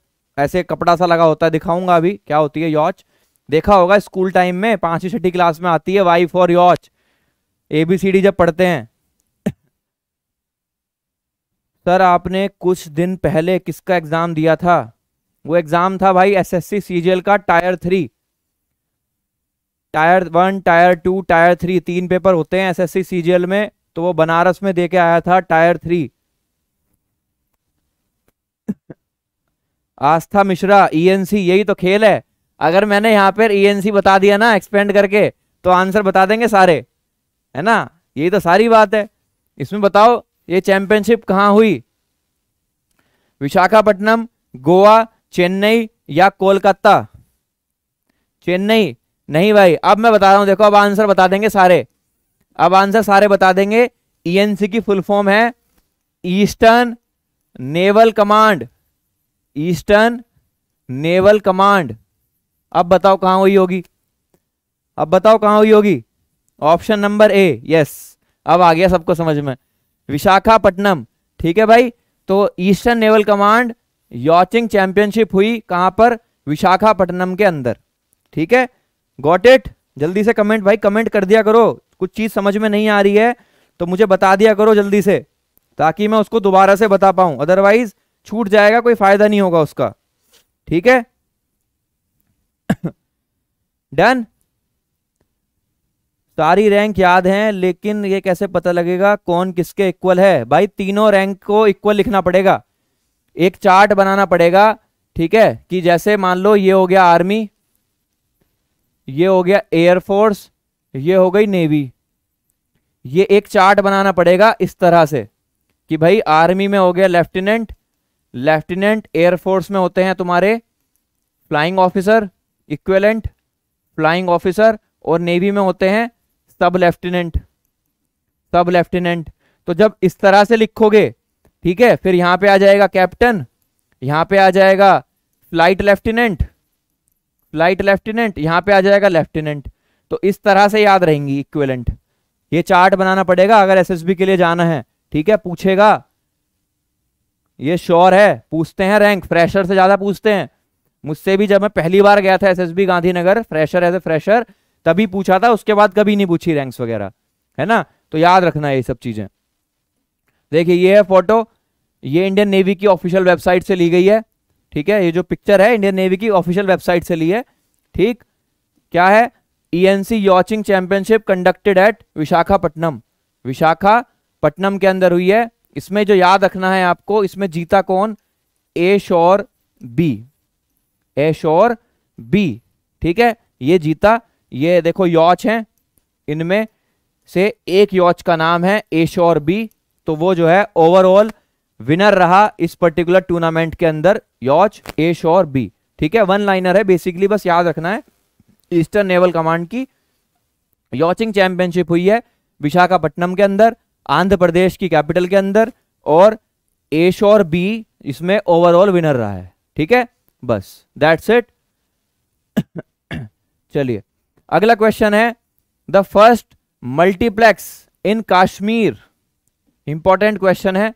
ऐसे कपड़ा सा लगा होता है दिखाऊंगा अभी क्या होती है यॉच देखा होगा स्कूल टाइम में पांचवी छठी क्लास में आती है Y for yacht A B C D जब पढ़ते हैं सर आपने कुछ दिन पहले किसका एग्जाम दिया था वो एग्जाम था भाई एसएससी सीजीएल का tier three tier one tier two tier three तीन पेपर होते हैं एसएससी सीजीएल में तो वो बनारस में दे आया था tier three Aastha Mishra ENC e यही तो खेल है अगर मैंने यहां पर ईएनसी e बता दिया ना एक्सपेंड करके तो आंसर बता देंगे सारे है ना यही तो सारी बात है इसमें बताओ ये चैंपियनशिप कहां हुई विशाखापट्टनम गोवा चेन्नई या कोलकाता चेन्नई नहीं भाई अब मैं बता रहा हूं देखो अब आंसर बता देंगे सारे अब आंसर सारे बता देंगे ईएनसी e की फुल फॉर्म है eastern naval command eastern naval command अब बताओ कहां हुई होगी अब बताओ कहां हुई होगी ऑप्शन नंबर ए यस अब आ गया सबको समझ में विशाखापट्टनम ठीक है भाई तो eastern naval command yachting championship हुई कहां पर विशाखापट्टनम के अंदर ठीक है गॉट इट जल्दी से कमेंट भाई कमेंट कर दिया करो कुछ चीज़ समझ में नहीं आ रही है तो मुझे बता दिया करो जल्दी से ताकि मैं उसको दोबारा से बता पाऊं अदरवाइज छूट जाएगा कोई फायदा नहीं होगा उसका ठीक है डन सारी रैंक याद है लेकिन ये कैसे पता लगेगा कौन किसके इक्वल है भाई तीनों रैंक को इक्वल लिखना पड़ेगा एक चार्ट बनाना पड़ेगा ठीक है कि जैसे मान लो ये हो गया आर्मी ये हो गया एयरफोर्स ये हो गई नेवी ये एक चार्ट बनाना पड़ेगा इस तरह से कि भाई आर्मी में हो गया लेफ्टिनेंट लेफ्टिनेंट एयरफोर्स में होते हैं तुम्हारे flying officer equivalent flying officer और नेवी में होते हैं सब लेफ्टिनेंट सब लेफ्टिनेंट तो जब इस तरह से लिखोगे ठीक है फिर यहां पे आ जाएगा कैप्टन यहां पे आ जाएगा फ्लाइट लेफ्टिनेंट फ्लाइट लेफ्टिनेंट यहां पे आ जाएगा लेफ्टिनेंट तो इस तरह से याद रहेंगी इक्वेलेंट ये चार्ट बनाना पड़ेगा अगर एसएसबी के लिए जाना है ठीक है पूछेगा ये श्योर है पूछते हैं रैंक फ्रेशर से ज्यादा पूछते हैं मुझसे भी जब मैं पहली बार गया था SSB Gandhinagar fresher as a fresher तभी पूछा था उसके बाद कभी नहीं पूछी रैंक्स वगैरह है ना तो याद रखना ये सब चीजें देखिए ये है फोटो ये इंडियन नेवी की ऑफिशियल वेबसाइट से ली गई है ठीक है ये जो पिक्चर है इंडियन नेवी की ऑफिशियल वेबसाइट से ली है ठीक क्या है ENC yachting championship conducted at Visakhapatnam Visakhapatnam के अंदर हुई है इसमें जो याद रखना है आपको इसमें जीता कौन ए शोर बी ए शोर बी ठीक है ये जीता ये देखो यॉच है इनमें से एक यॉच का नाम है ए शोर बी तो वो जो है ओवरऑल विनर रहा इस पर्टिकुलर टूर्नामेंट के अंदर यॉच ए शोर बी ठीक है वन लाइनर है बेसिकली बस याद रखना है ईस्टर्न नेवल कमांड की यॉचिंग चैंपियनशिप हुई है विशाखापट्टनम के अंदर आंध्र प्रदेश की कैपिटल के अंदर और ए शोर बी इसमें ओवरऑल विनर रहा है ठीक है बस दैट्स इट चलिए अगला क्वेश्चन है the first multiplex in Kashmir important question है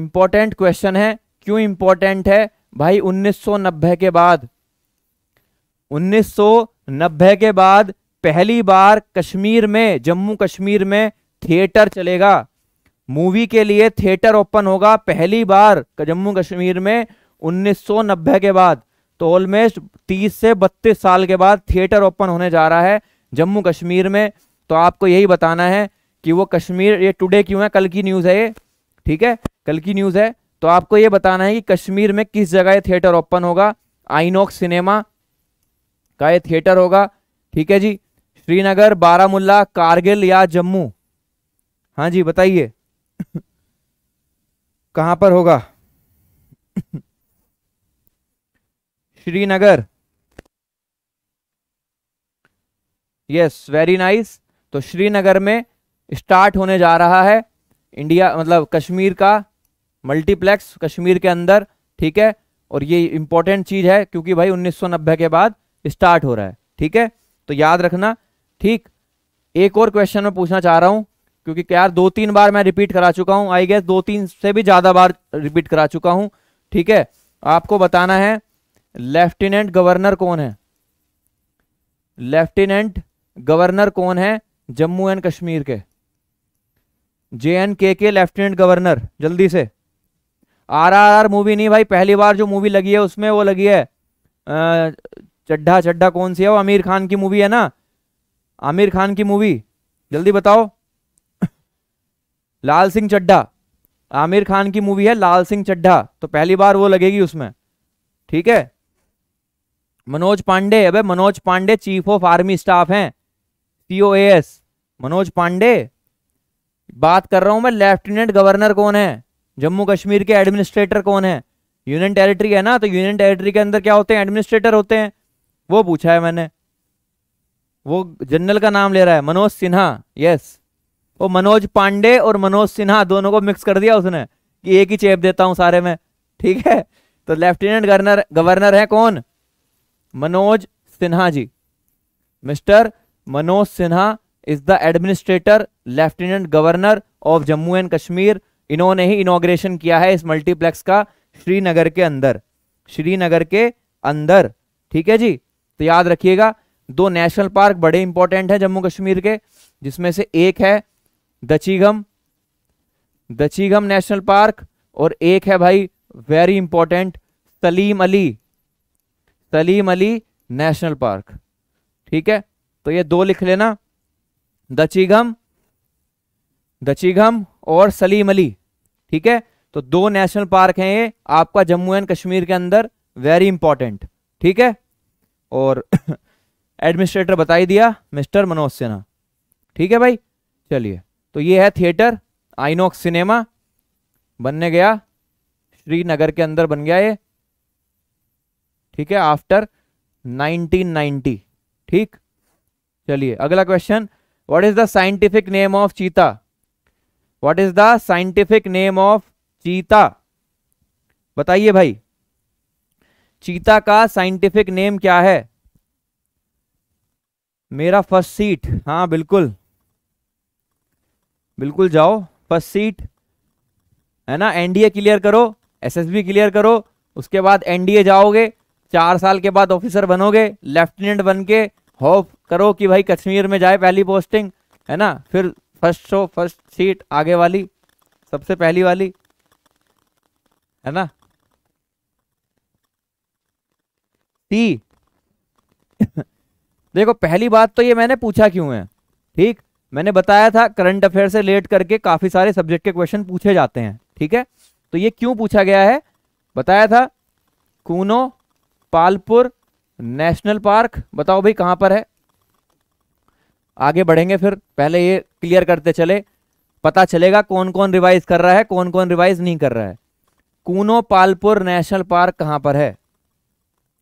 इंपॉर्टेंट क्वेश्चन है क्यों इंपॉर्टेंट है भाई 1990 के बाद 1990 के बाद पहली बार कश्मीर में जम्मू कश्मीर में थिएटर चलेगा मूवी के लिए थिएटर ओपन होगा पहली बार जम्मू कश्मीर में 1990 के बाद तो ऑलमोस्ट 30 से 32 साल के बाद थिएटर ओपन होने जा रहा है जम्मू कश्मीर में तो आपको यही बताना है कि वो कश्मीर ये टुडे क्यों है कल की न्यूज़ है ये ठीक है कल की न्यूज़ है तो आपको ये बताना है कि कश्मीर में किस जगह थिएटर ओपन होगा आइनॉक्स सिनेमा का ये थिएटर होगा ठीक है जी श्रीनगर बारामूला कारगिल या जम्मू हाँ जी बताइए कहाँ पर होगा श्रीनगर यस वेरी नाइस तो श्रीनगर में स्टार्ट होने जा रहा है इंडिया मतलब कश्मीर का मल्टीप्लेक्स कश्मीर के अंदर ठीक है और ये इंपॉर्टेंट चीज़ है क्योंकि भाई 1990 के बाद स्टार्ट हो रहा है ठीक है तो याद रखना ठीक एक और क्वेश्चन मैं पूछना चाह रहा हूं क्योंकि यार दो तीन बार मैं रिपीट करा चुका हूं आई गेस दो तीन से भी ज़्यादा बार रिपीट करा चुका हूं ठीक है आपको बताना है लेफ्टिनेंट गवर्नर कौन है लेफ्टिनेंट गवर्नर कौन है जम्मू एंड कश्मीर के जे एंड के के लेफ्टिनेंट गवर्नर जल्दी से आर आर आर मूवी नहीं भाई पहली बार जो मूवी लगी है उसमें वो लगी है चड्ढा चड्ढा कौन सी है वो आमिर खान की मूवी है ना आमिर खान की मूवी जल्दी बताओ लाल सिंह चड्ढा आमिर खान की मूवी है लाल सिंह चड्ढा तो पहली बार वो लगेगी उसमें ठीक है मनोज पांडे अबे Manoj Pande chief of army staff हैं सीओ एस मनोज पांडे बात कर रहा हूं मैं लेफ्टिनेंट गवर्नर कौन है जम्मू कश्मीर के एडमिनिस्ट्रेटर कौन है यूनियन टेरिटरी है ना तो यूनियन टेरिटरी के अंदर क्या होते हैं एडमिनिस्ट्रेटर होते हैं वो पूछा है मैंने वो जनरल का नाम ले रहा है मनोज सिन्हा यस वो मनोज पांडे और मनोज सिन्हा दोनों को मिक्स कर दिया उसने कि एक ही चेप देता हूं सारे में ठीक है तो लेफ्टिनेंट गवर्नर गवर्नर है कौन Manoj Sinha ji mister Manoj Sinha is the administrator lieutenant governor of Jammu and Kashmir इन्होंने ही इनोग्रेशन किया है इस मल्टीप्लेक्स का श्रीनगर के अंदर श्रीनगर के अंदर ठीक है जी तो याद रखिएगा दो नेशनल पार्क बड़े इंपॉर्टेंट हैं जम्मू कश्मीर के जिसमें से एक है दचीगम दचीगम नेशनल पार्क और एक है भाई very important Salim Ali Salim Ali national park ठीक है तो ये दो लिख लेना दचीगम दचीगम और सलीम अली ठीक है तो दो नेशनल पार्क हैं ये आपका जम्मू एंड कश्मीर के अंदर वेरी इंपॉर्टेंट ठीक है और एडमिनिस्ट्रेटर बताई दिया मिस्टर मनोज सिन्हा ठीक है भाई चलिए तो ये है थिएटर आइनॉक्स सिनेमा बनने गया श्रीनगर के अंदर बन गया ये ठीक है आफ्टर 1990 ठीक चलिए अगला question what is the scientific name of cheetah what is the scientific name of cheetah बताइए भाई चीता का साइंटिफिक नेम क्या है मेरा फर्स्ट सीट हाँ बिल्कुल बिल्कुल जाओ फर्स्ट सीट है ना एनडीए क्लियर करो एसएसबी क्लियर करो उसके बाद एनडीए जाओगे चार साल के बाद ऑफिसर बनोगे लेफ्टिनेंट बन के होप करो कि भाई कश्मीर में जाए पहली पोस्टिंग है ना फिर फर्स्ट शो फर्स्ट सीट आगे वाली सबसे पहली वाली है ना टी देखो पहली बात तो ये मैंने पूछा क्यों है ठीक मैंने बताया था करंट अफेयर से रिलेट करके काफ़ी सारे सब्जेक्ट के क्वेश्चन पूछे जाते हैं ठीक है तो ये क्यों पूछा गया है बताया था कूनो पालपुर नेशनल पार्क बताओ भाई कहां पर है आगे बढ़ेंगे फिर पहले ये क्लियर करते चले पता चलेगा कौन कौन रिवाइज कर रहा है कौन कौन रिवाइज नहीं कर रहा है कूनो पालपुर नेशनल पार्क कहां पर है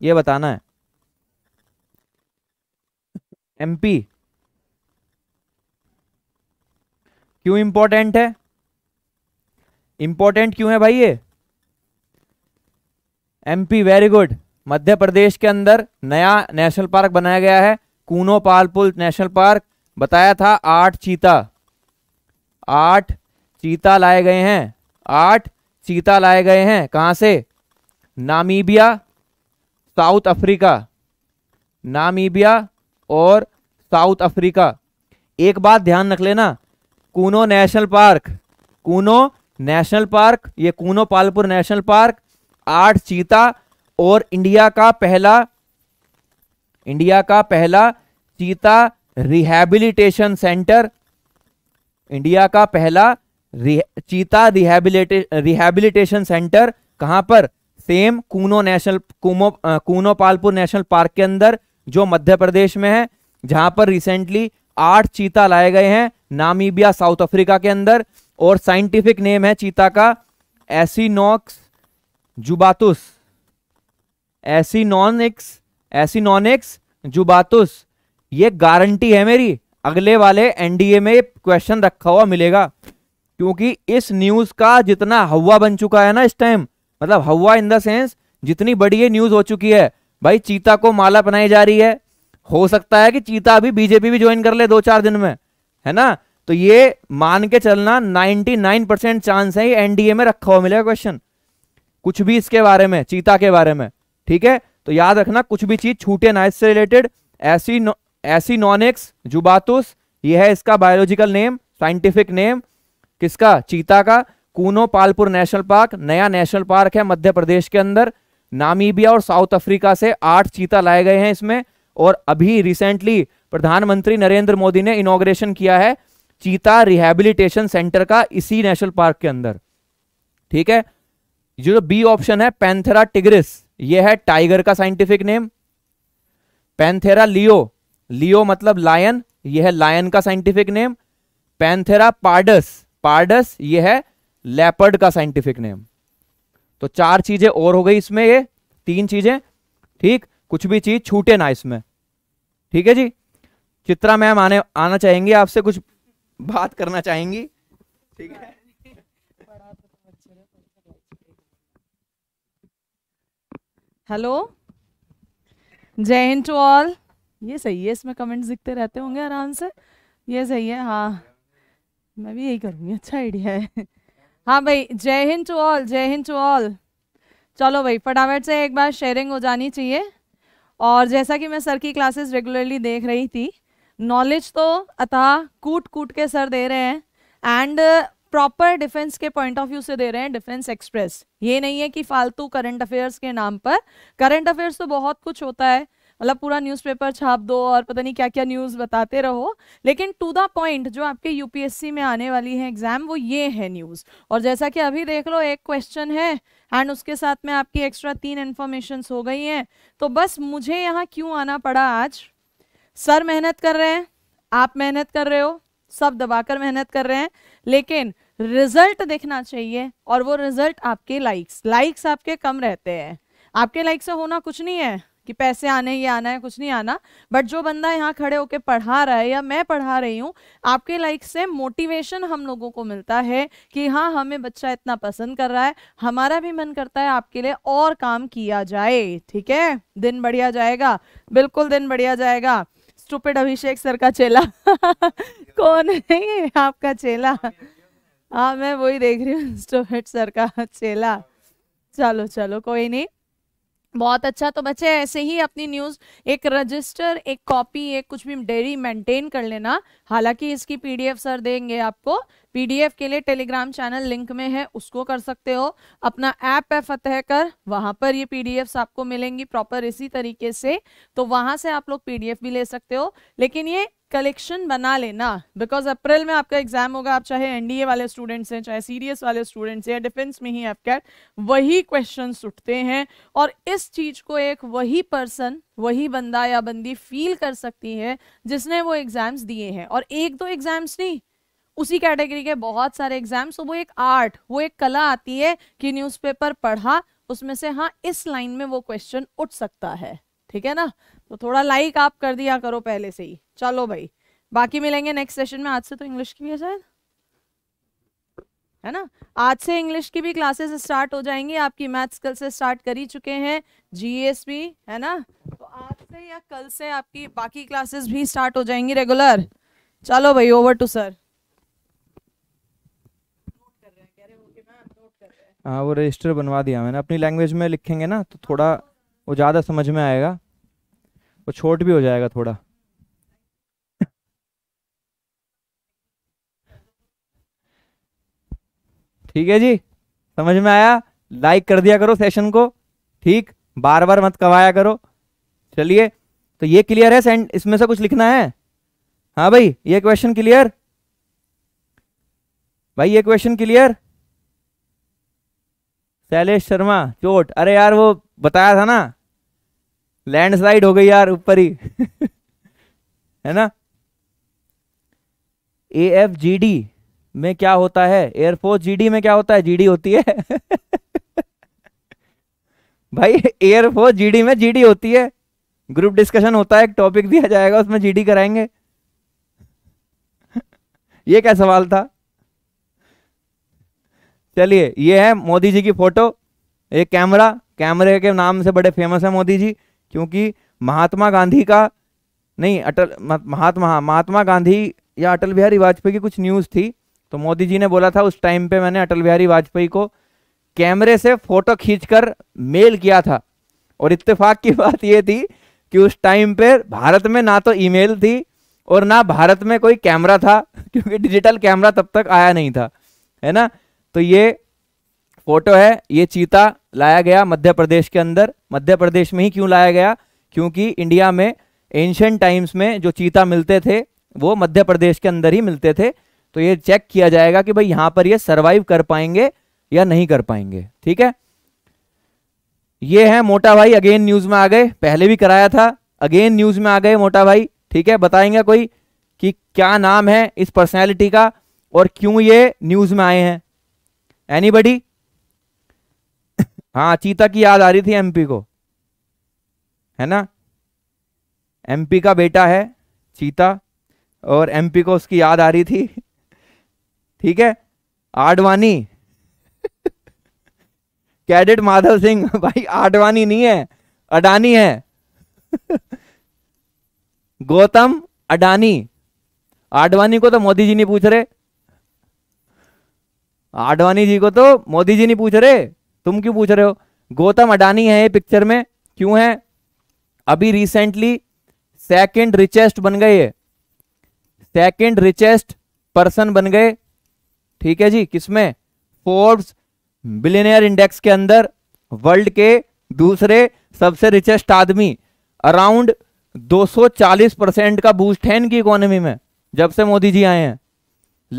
ये बताना है एमपी क्यों इंपॉर्टेंट है इंपॉर्टेंट क्यों है भाई ये MP very good Madhya Pradesh के अंदर नया नेशनल पार्क बनाया गया है कूनो पालपुल नेशनल पार्क बताया था आठ चीता आठ चीता लाए गए हैं आठ चीता लाए गए हैं कहाँ से नामीबिया साउथ अफ्रीका नामीबिया और साउथ अफ्रीका एक बात ध्यान रख लेना Kuno national park Kuno national park ये कूनो पालपुर नेशनल पार्क आठ चीता और इंडिया का पहला इंडिया का पहला चीता रिहैबिलिटेशन सेंटर इंडिया का पहला रि, चीता रिहैबिलिटे रिहैबिलिटेशन सेंटर कहां पर same Kuno national Kuno Kuno Palpur national park के अंदर जो मध्य प्रदेश में है जहां पर रिसेंटली आठ चीता लाए गए हैं नामीबिया साउथ अफ्रीका के अंदर और साइंटिफिक नेम है चीता का नॉक्स जुबातुस एसिनॉनिक्स एसिनॉनिक्स जुबातुस ये गारंटी है मेरी अगले वाले एनडीए में क्वेश्चन रखा हुआ मिलेगा क्योंकि इस न्यूज का जितना हवा बन चुका है ना इस टाइम मतलब हवा इन द सेंस जितनी बड़ी ये न्यूज हो चुकी है भाई चीता को माला बनाई जा रही है हो सकता है कि चीता अभी बीजेपी भी ज्वाइन कर ले दो चार दिन में है ना तो ये मान के चलना 99 परसेंट चांस है एनडीए में रखा हुआ मिलेगा क्वेश्चन कुछ भी इसके बारे में चीता के बारे में ठीक है तो याद रखना कुछ भी चीज छूटे ना इससे रिलेटेड ऐसी नौ, ऐसी नॉनिक्स जुबातुस ये है इसका बायोलॉजिकल नेम साइंटिफिक नेम किसका चीता का कूनो पालपुर नेशनल पार्क नया नेशनल पार्क है मध्य प्रदेश के अंदर नामीबिया और साउथ अफ्रीका से आठ चीता लाए गए हैं इसमें और अभी रिसेंटली प्रधानमंत्री नरेंद्र मोदी ने इनोग्रेशन किया है चीता रिहेबिलिटेशन सेंटर का इसी नेशनल पार्क के अंदर ठीक है जो बी ऑप्शन है पैंथेरा टिग्रिस ये है टाइगर का scientific name Panthera leo leo मतलब लायन ये है लायन का scientific name Panthera pardus pardus ये है लेपर्ड का साइंटिफिक नेम तो चार चीजें और हो गई इसमें ये तीन चीजें ठीक कुछ भी चीज छूटे ना इसमें ठीक है जी चित्रा मैम आने आना चाहेंगी आपसे कुछ बात करना चाहेंगी ठीक है हेलो जय हिंद टू ऑल ये सही है इसमें कमेंट्स दिखते रहते होंगे आराम से ये सही है हाँ मैं भी यही करूँगी अच्छा आइडिया है हाँ भाई जय हिंद टू ऑल जय हिंद टू ऑल चलो भाई फटाफट से एक बार शेयरिंग हो जानी चाहिए और जैसा कि मैं सर की क्लासेस रेगुलरली देख रही थी नॉलेज तो अतः कूट कूट के सर दे रहे हैं एंड प्रॉपर डिफेंस के पॉइंट ऑफ व्यू से दे रहे हैं डिफेंस एक्सप्रेस ये नहीं है कि फालतू करंट अफेयर्स के नाम पर करंट अफेयर्स तो बहुत कुछ होता है मतलब पूरा न्यूज़पेपर छाप दो और पता नहीं क्या क्या न्यूज़ बताते रहो लेकिन टू द पॉइंट जो आपके यूपीएससी में आने वाली है एग्जाम वो ये है न्यूज़ और जैसा कि अभी देख लो एक क्वेश्चन है एंड उसके साथ में आपकी एक्स्ट्रा तीन इन्फॉर्मेशन हो गई हैं तो बस मुझे यहाँ क्यों आना पड़ा आज सर मेहनत कर रहे हैं आप मेहनत कर रहे हो सब दबाकर मेहनत कर रहे हैं लेकिन रिजल्ट देखना चाहिए और वो रिजल्ट आपके लाइक्स लाइक्स आपके कम रहते हैं आपके लाइक से होना कुछ नहीं है कि पैसे आने ही आना है कुछ नहीं आना बट जो बंदा यहाँ खड़े होके पढ़ा रहा है या मैं पढ़ा रही हूँ आपके लाइक से मोटिवेशन हम लोगों को मिलता है कि हाँ हमें बच्चा इतना पसंद कर रहा है हमारा भी मन करता है आपके लिए और काम किया जाए ठीक है दिन बढ़िया जाएगा बिल्कुल दिन बढ़िया जाएगा स्टूपेड अभिषेक सर का चेला कौन है आपका चेला हाँ मैं वही देख रही हूँ स्टूपेड सर का चेला चलो चलो कोई नहीं बहुत अच्छा तो बच्चे ऐसे ही अपनी न्यूज़ एक रजिस्टर एक कॉपी एक कुछ भी डेयरी मेंटेन कर लेना हालांकि इसकी पीडीएफ सर देंगे आपको पीडीएफ के लिए टेलीग्राम चैनल लिंक में है उसको कर सकते हो अपना ऐप है फतेह कर वहाँ पर ये पीडीएफ्स आपको मिलेंगी प्रॉपर इसी तरीके से तो वहाँ से आप लोग पीडीएफ भी ले सकते हो लेकिन ये कलेक्शन बना लेना बिकॉज अप्रैल में आपका एग्जाम होगा आप चाहे एनडीए वाले स्टूडेंट्स हैं चाहे सीरियस वाले स्टूडेंट्स हैं या डिफेंस में ही आपके वही क्वेश्चन उठते हैं और इस चीज को एक वही पर्सन वही बंदा या बंदी फील कर सकती है जिसने वो एग्जाम्स दिए हैं और एक दो एग्जाम्स नहीं उसी कैटेगरी के बहुत सारे एग्जाम्स वो एक आर्ट वो एक कला आती है कि न्यूज़पेपर पढ़ा उसमें से हाँ इस लाइन में वो क्वेश्चन उठ सकता है ठीक है ना तो थोड़ा लाइक आप कर दिया करो पहले से ही चलो भाई बाकी मिलेंगे नेक्स्ट सेशन में आज से तो इंग्लिश की भी है शायद है ना आज से इंग्लिश की भी क्लासेस स्टार्ट हो जाएंगी आपकी मैथ्स कल से स्टार्ट कर ही चुके हैं जीएसबी e है ना तो आज से या कल से आपकी बाकी क्लासेस भी स्टार्ट हो जाएंगी रेगुलर चलो भाई ओवर टू सर हाँ वो रजिस्टर बनवा दिया मैंने अपनी लैंग्वेज में लिखेंगे ना तो थोड़ा वो ज़्यादा समझ में आएगा वो छोट भी हो जाएगा थोड़ा ठीक है जी समझ में आया लाइक कर दिया करो सेशन को ठीक बार बार मत कवाया करो चलिए तो ये क्लियर है सेंड इसमें से कुछ लिखना है हाँ भाई ये क्वेश्चन क्लियर भाई ये क्वेश्चन क्लियर शैलेश शर्मा चोट अरे यार वो बताया था ना लैंडस्लाइड हो गई यार ऊपर ही है ना ए एफ जी डी में क्या होता है एयरफोर्स जीडी में क्या होता है जीडी होती है भाई एयरफोर्स जीडी में जीडी होती है ग्रुप डिस्कशन होता है एक टॉपिक दिया जाएगा उसमें जीडी कराएंगे ये क्या सवाल था चलिए ये है मोदी जी की फोटो एक कैमरा कैमरे के नाम से बड़े फेमस है मोदी जी क्योंकि महात्मा गांधी का नहीं अटल महात्मा महात्मा गांधी या अटल बिहारी वाजपेयी की कुछ न्यूज़ थी तो मोदी जी ने बोला था उस टाइम पे मैंने अटल बिहारी वाजपेयी को कैमरे से फोटो खींचकर मेल किया था और इत्तेफाक की बात यह थी कि उस टाइम पे भारत में ना तो ईमेल थी और ना भारत में कोई कैमरा था क्योंकि डिजिटल कैमरा तब तक आया नहीं था है ना तो ये फोटो है ये चीता लाया गया मध्य प्रदेश के अंदर मध्य प्रदेश में ही क्यों लाया गया क्योंकि इंडिया में एंशंट टाइम्स में जो चीता मिलते थे वो मध्य प्रदेश के अंदर ही मिलते थे तो ये चेक किया जाएगा कि भाई यहां पर ये सरवाइव कर पाएंगे या नहीं कर पाएंगे ठीक है ये है मोटा भाई अगेन न्यूज में आ गए पहले भी कराया था अगेन न्यूज में आ गए मोटा भाई ठीक है बताएंगे कोई कि क्या नाम है इस पर्सनैलिटी का और क्यों ये न्यूज में आए हैं एनीबडी हाँ चीता की याद आ रही थी एमपी को है ना एमपी का बेटा है चीता और एमपी को उसकी याद आ रही थी ठीक है आडवाणी कैडेट माधव सिंह भाई आडवाणी नहीं है अडानी है गौतम अडानी आडवाणी को तो मोदी जी नहीं पूछ रहे आडवाणी जी को तो मोदी जी नहीं पूछ रहे तुम क्यों पूछ रहे हो गौतम अडानी है ये पिक्चर में क्यों है अभी रिसेंटली सेकंड रिचेस्ट बन गए ये सेकंड रिचेस्ट पर्सन बन गए ठीक है जी किसमें फोर्ब्स बिलियनियर इंडेक्स के अंदर वर्ल्ड के दूसरे सबसे रिचेस्ट आदमी अराउंड 240 परसेंट का बूस्ट है इनकी इकोनॉमी में जब से मोदी जी आए हैं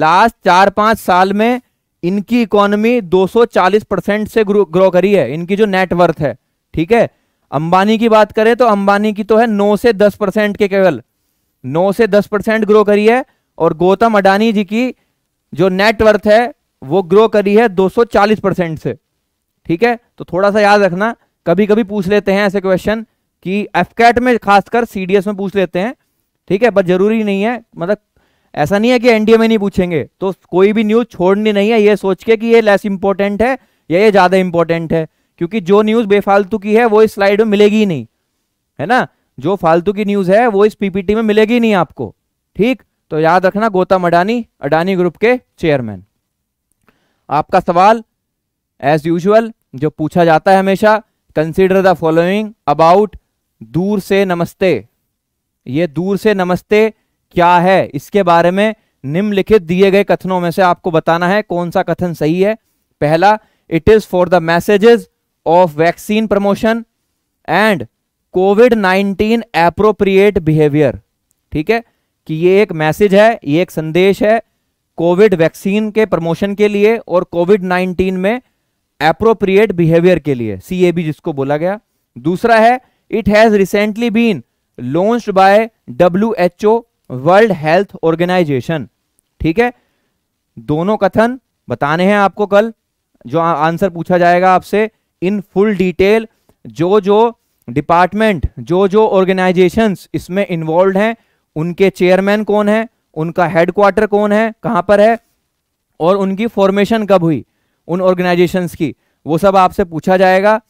लास्ट चार पांच साल में इनकी इकोनॉमी 240 परसेंट से ग्रो करी है इनकी जो नेटवर्थ है ठीक है अंबानी की बात करें तो अंबानी की तो है 9 से 10 परसेंट के केवल 9 से 10 परसेंट ग्रो करी है और गौतम अडानी जी की जो नेटवर्थ है वो ग्रो करी है 240 परसेंट से ठीक है तो थोड़ा सा याद रखना कभी कभी पूछ लेते हैं ऐसे क्वेश्चन कि एफकेट में खासकर सी में पूछ लेते हैं ठीक है बट जरूरी नहीं है मतलब ऐसा नहीं है कि एनडीए में नहीं पूछेंगे तो कोई भी न्यूज छोड़नी नहीं है ये सोच के कि ये लेस इंपॉर्टेंट है या ये ज्यादा इंपॉर्टेंट है क्योंकि जो न्यूज बेफालतू की है वो इस स्लाइड में मिलेगी नहीं है ना जो फालतू की न्यूज है वो इस पीपीटी में मिलेगी नहीं आपको ठीक तो याद रखना गौतम अडानी अडानी ग्रुप के चेयरमैन आपका सवाल एज यूजल जो पूछा जाता है हमेशा कंसिडर द फॉलोइंग अबाउट दूर से नमस्ते ये दूर से नमस्ते क्या है इसके बारे में निम्नलिखित दिए गए कथनों में से आपको बताना है कौन सा कथन सही है पहला it is for the messages of vaccine promotion and COVID 19 appropriate behaviour ठीक है कि ये एक मैसेज है ये एक संदेश है कोविड वैक्सीन के प्रमोशन के लिए और कोविड 19 में एप्रोप्रिएट बिहेवियर के लिए बी जिसको बोला गया दूसरा है it has recently been launch by ओ वर्ल्ड हेल्थ ऑर्गेनाइजेशन ठीक है दोनों कथन बताने हैं आपको कल जो आंसर पूछा जाएगा आपसे इन फुल डिटेल जो जो डिपार्टमेंट जो जो ऑर्गेनाइजेशंस इसमें इन्वॉल्व हैं उनके चेयरमैन कौन है उनका हेडक्वार्टर कौन है कहां पर है और उनकी फॉर्मेशन कब हुई उन ऑर्गेनाइजेशंस की वो सब आपसे पूछा जाएगा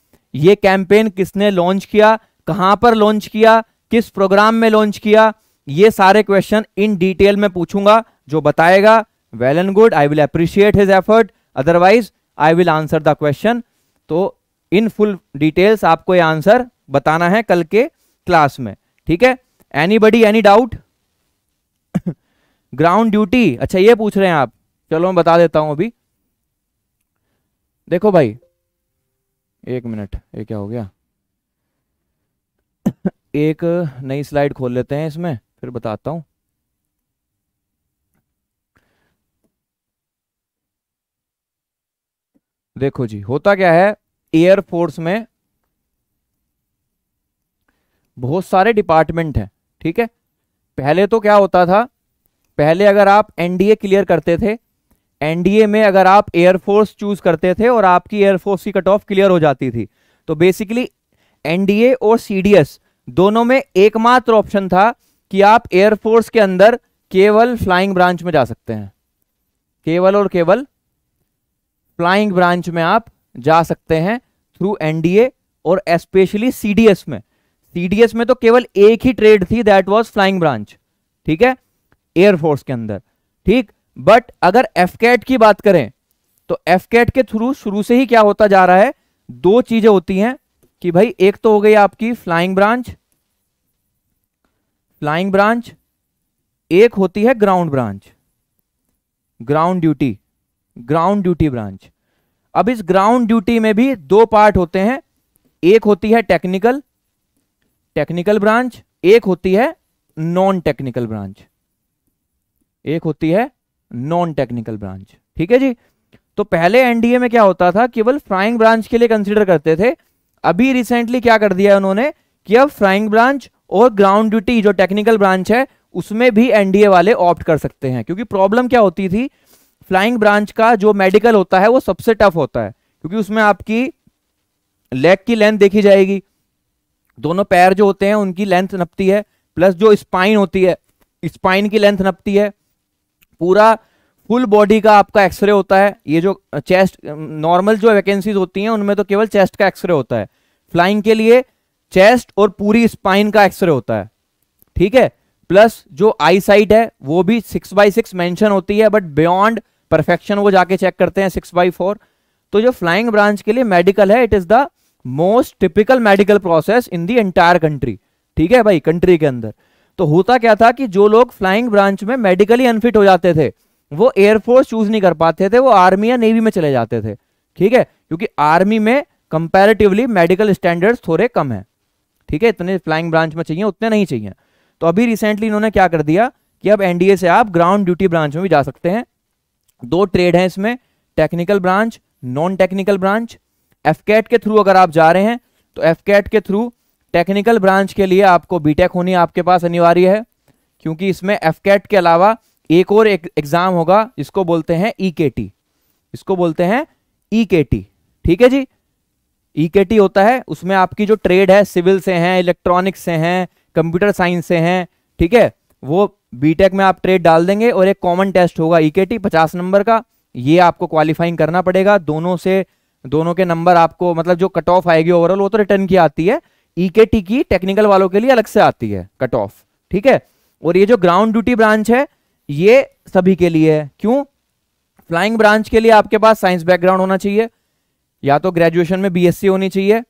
ये कैंपेन किसने लॉन्च किया कहां पर लॉन्च किया किस प्रोग्राम में लॉन्च किया ये सारे क्वेश्चन इन डिटेल में पूछूंगा जो बताएगा well and good I will appreciate his effort otherwise I will answer the question तो इन फुल डिटेल्स आपको ये आंसर बताना है कल के क्लास में ठीक है anybody any doubt ground duty अच्छा ये पूछ रहे हैं आप चलो मैं बता देता हूं अभी देखो भाई एक मिनट ये क्या हो गया एक नई स्लाइड खोल लेते हैं इसमें फिर बताता हूं देखो जी होता क्या है एयरफोर्स में बहुत सारे डिपार्टमेंट हैं ठीक है पहले तो क्या होता था पहले अगर आप एनडीए क्लियर करते थे एनडीए में अगर आप एयरफोर्स चूज करते थे और आपकी एयरफोर्स की कट ऑफ क्लियर हो जाती थी तो बेसिकली एनडीए और सीडीएस दोनों में एकमात्र ऑप्शन था कि आप एयरफोर्स के अंदर केवल फ्लाइंग ब्रांच में जा सकते हैं केवल और केवल फ्लाइंग ब्रांच में आप जा सकते हैं थ्रू एनडीए और स्पेशली सीडीएस में सीडीएस में तो केवल एक ही ट्रेड थी दैट वाज फ्लाइंग ब्रांच ठीक है एयरफोर्स के अंदर ठीक बट अगर एफकेट की बात करें तो एफकेट के थ्रू शुरू से ही क्या होता जा रहा है दो चीजें होती हैं कि भाई एक तो हो गई आपकी फ्लाइंग ब्रांच फ्लाइंग ब्रांच एक होती है ground branch ground duty ground duty branch अब इस ग्राउंड ड्यूटी में भी दो पार्ट होते हैं एक होती है टेक्निकल टेक्निकल ब्रांच एक होती है नॉन टेक्निकल ब्रांच एक होती है नॉन टेक्निकल ब्रांच ठीक है जी तो पहले एनडीए में क्या होता था केवल फ्राइंग ब्रांच के लिए कंसिडर करते थे अभी रिसेंटली क्या कर दिया उन्होंने कि अब फ्राइंग ब्रांच और ग्राउंड ड्यूटी जो टेक्निकल ब्रांच है उसमें भी एनडीए वाले ऑप्ट कर सकते हैं क्योंकि प्रॉब्लम क्या होती थी फ्लाइंग ब्रांच का जो मेडिकल होता है वो सबसे टफ होता है क्योंकि उसमें आपकी लेग की लेंथ देखी जाएगी दोनों पैर जो होते हैं उनकी लेंथ नपती है प्लस जो स्पाइन होती है स्पाइन की लेंथ नपती है पूरा फुल बॉडी का आपका एक्सरे होता है ये जो चेस्ट नॉर्मल जो वैकेंसीज होती हैं उनमें तो केवल चेस्ट का एक्सरे होता है फ्लाइंग के लिए चेस्ट और पूरी स्पाइन का एक्सरे होता है ठीक है प्लस जो आई साइट है वो भी सिक्स बाई सिक्स मैंशन होती है बट बियॉन्ड परफेक्शन वो जाके चेक करते हैं सिक्स बाई फोर तो जो फ्लाइंग ब्रांच के लिए मेडिकल है it is the most typical medical process in the entire country ठीक है भाई कंट्री के अंदर तो होता क्या था कि जो लोग फ्लाइंग ब्रांच में मेडिकली अनफिट हो जाते थे वो एयरफोर्स चूज नहीं कर पाते थे वो आर्मी या नेवी में चले जाते थे ठीक है क्योंकि आर्मी में कंपेरेटिवली मेडिकल स्टैंडर्ड्स थोड़े कम है ठीक है इतने फ्लाइंग ब्रांच में चाहिए उतने नहीं चाहिए तो अभी रिसेंटली इन्होंने क्या कर दिया कि अब एनडीए से आप ग्राउंड ड्यूटी ब्रांच में भी जा सकते हैं दो ट्रेड हैं इसमें technical branch non technical branch AFCAT के थ्रू अगर आप जा रहे हैं तो एफकेट के थ्रू टेक्निकल ब्रांच के लिए आपको बीटेक होनी आपके पास अनिवार्य है क्योंकि इसमें एफकेट के अलावा एक और एक एग्जाम होगा इसको बोलते हैं ईकेटी e इसको बोलते हैं ईकेटी e ठीक है जी ईकेटी e होता है उसमें आपकी जो ट्रेड है सिविल से हैं इलेक्ट्रॉनिक्स से हैं कंप्यूटर साइंस से हैं ठीक है वो बीटेक में आप ट्रेड डाल देंगे और एक कॉमन टेस्ट होगा ईकेटी e पचास नंबर का ये आपको क्वालिफाइंग करना पड़ेगा दोनों से दोनों के नंबर आपको मतलब जो कट ऑफ आएगी ओवरऑल वो तो रिटर्न की आती है ईकेटी e की टेक्निकल वालों के लिए अलग से आती है कट ऑफ ठीक है और ये जो ग्राउंड ड्यूटी ब्रांच है ये सभी के लिए है क्यों फ्लाइंग ब्रांच के लिए आपके पास साइंस बैकग्राउंड होना चाहिए या तो ग्रेजुएशन में बीएससी होनी चाहिए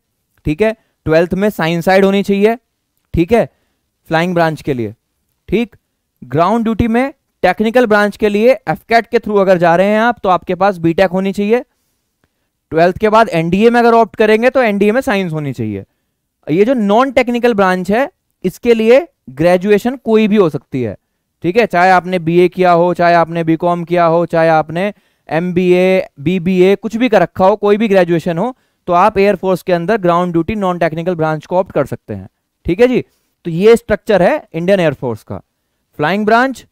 ठीक है ट्वेल्थ में साइंस साइड होनी चाहिए ठीक है फ्लाइंग ब्रांच के लिए ठीक ग्राउंड ड्यूटी में टेक्निकल ब्रांच के लिए एफकेट के थ्रू अगर जा रहे हैं आप तो आपके पास बीटेक e होनी चाहिए ट्वेल्थ के बाद एनडीए में अगर ऑप्ट करेंगे तो एनडीए में साइंस होनी चाहिए ये जो नॉन टेक्निकल ब्रांच है इसके लिए ग्रेजुएशन कोई भी हो सकती है ठीक है चाहे आपने बीए किया हो चाहे आपने बीकॉम किया हो चाहे आपने एम बी ए कुछ भी कर रखा हो कोई भी ग्रेजुएशन हो तो आप एयरफोर्स के अंदर ground duty non technical branch को ऑप्ट कर सकते हैं ठीक है जी तो ये स्ट्रक्चर है इंडियन एयरफोर्स का फ्लाइंग ब्रांच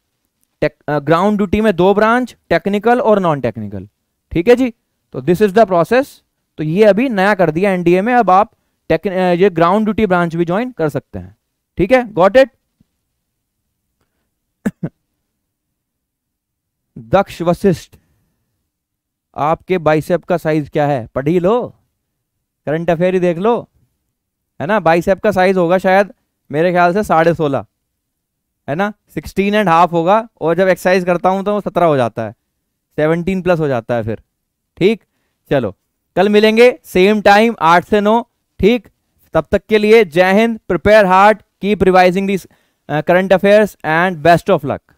ग्राउंड ड्यूटी में दो ब्रांच टेक्निकल और नॉन टेक्निकल ठीक है जी तो दिस इज द प्रोसेस तो ये अभी नया कर दिया एनडीए में अब आप ये ग्राउंड ड्यूटी ब्रांच भी ज्वाइन कर सकते हैं ठीक है गॉट इट दक्ष वशिष्ठ आपके बाइसेप का साइज क्या है पढ़ ही लो करंट अफेयर ही देख लो है ना बाइसेप का साइज होगा शायद मेरे ख्याल से साढ़े सोलह है ना सिक्सटीन एंड हाफ होगा और जब एक्सरसाइज करता हूँ तो सत्रह हो जाता है सेवनटीन प्लस हो जाता है फिर ठीक चलो कल मिलेंगे सेम टाइम आठ से नौ ठीक तब तक के लिए जय हिंद prepare hard keep revising this current affairs and best of luck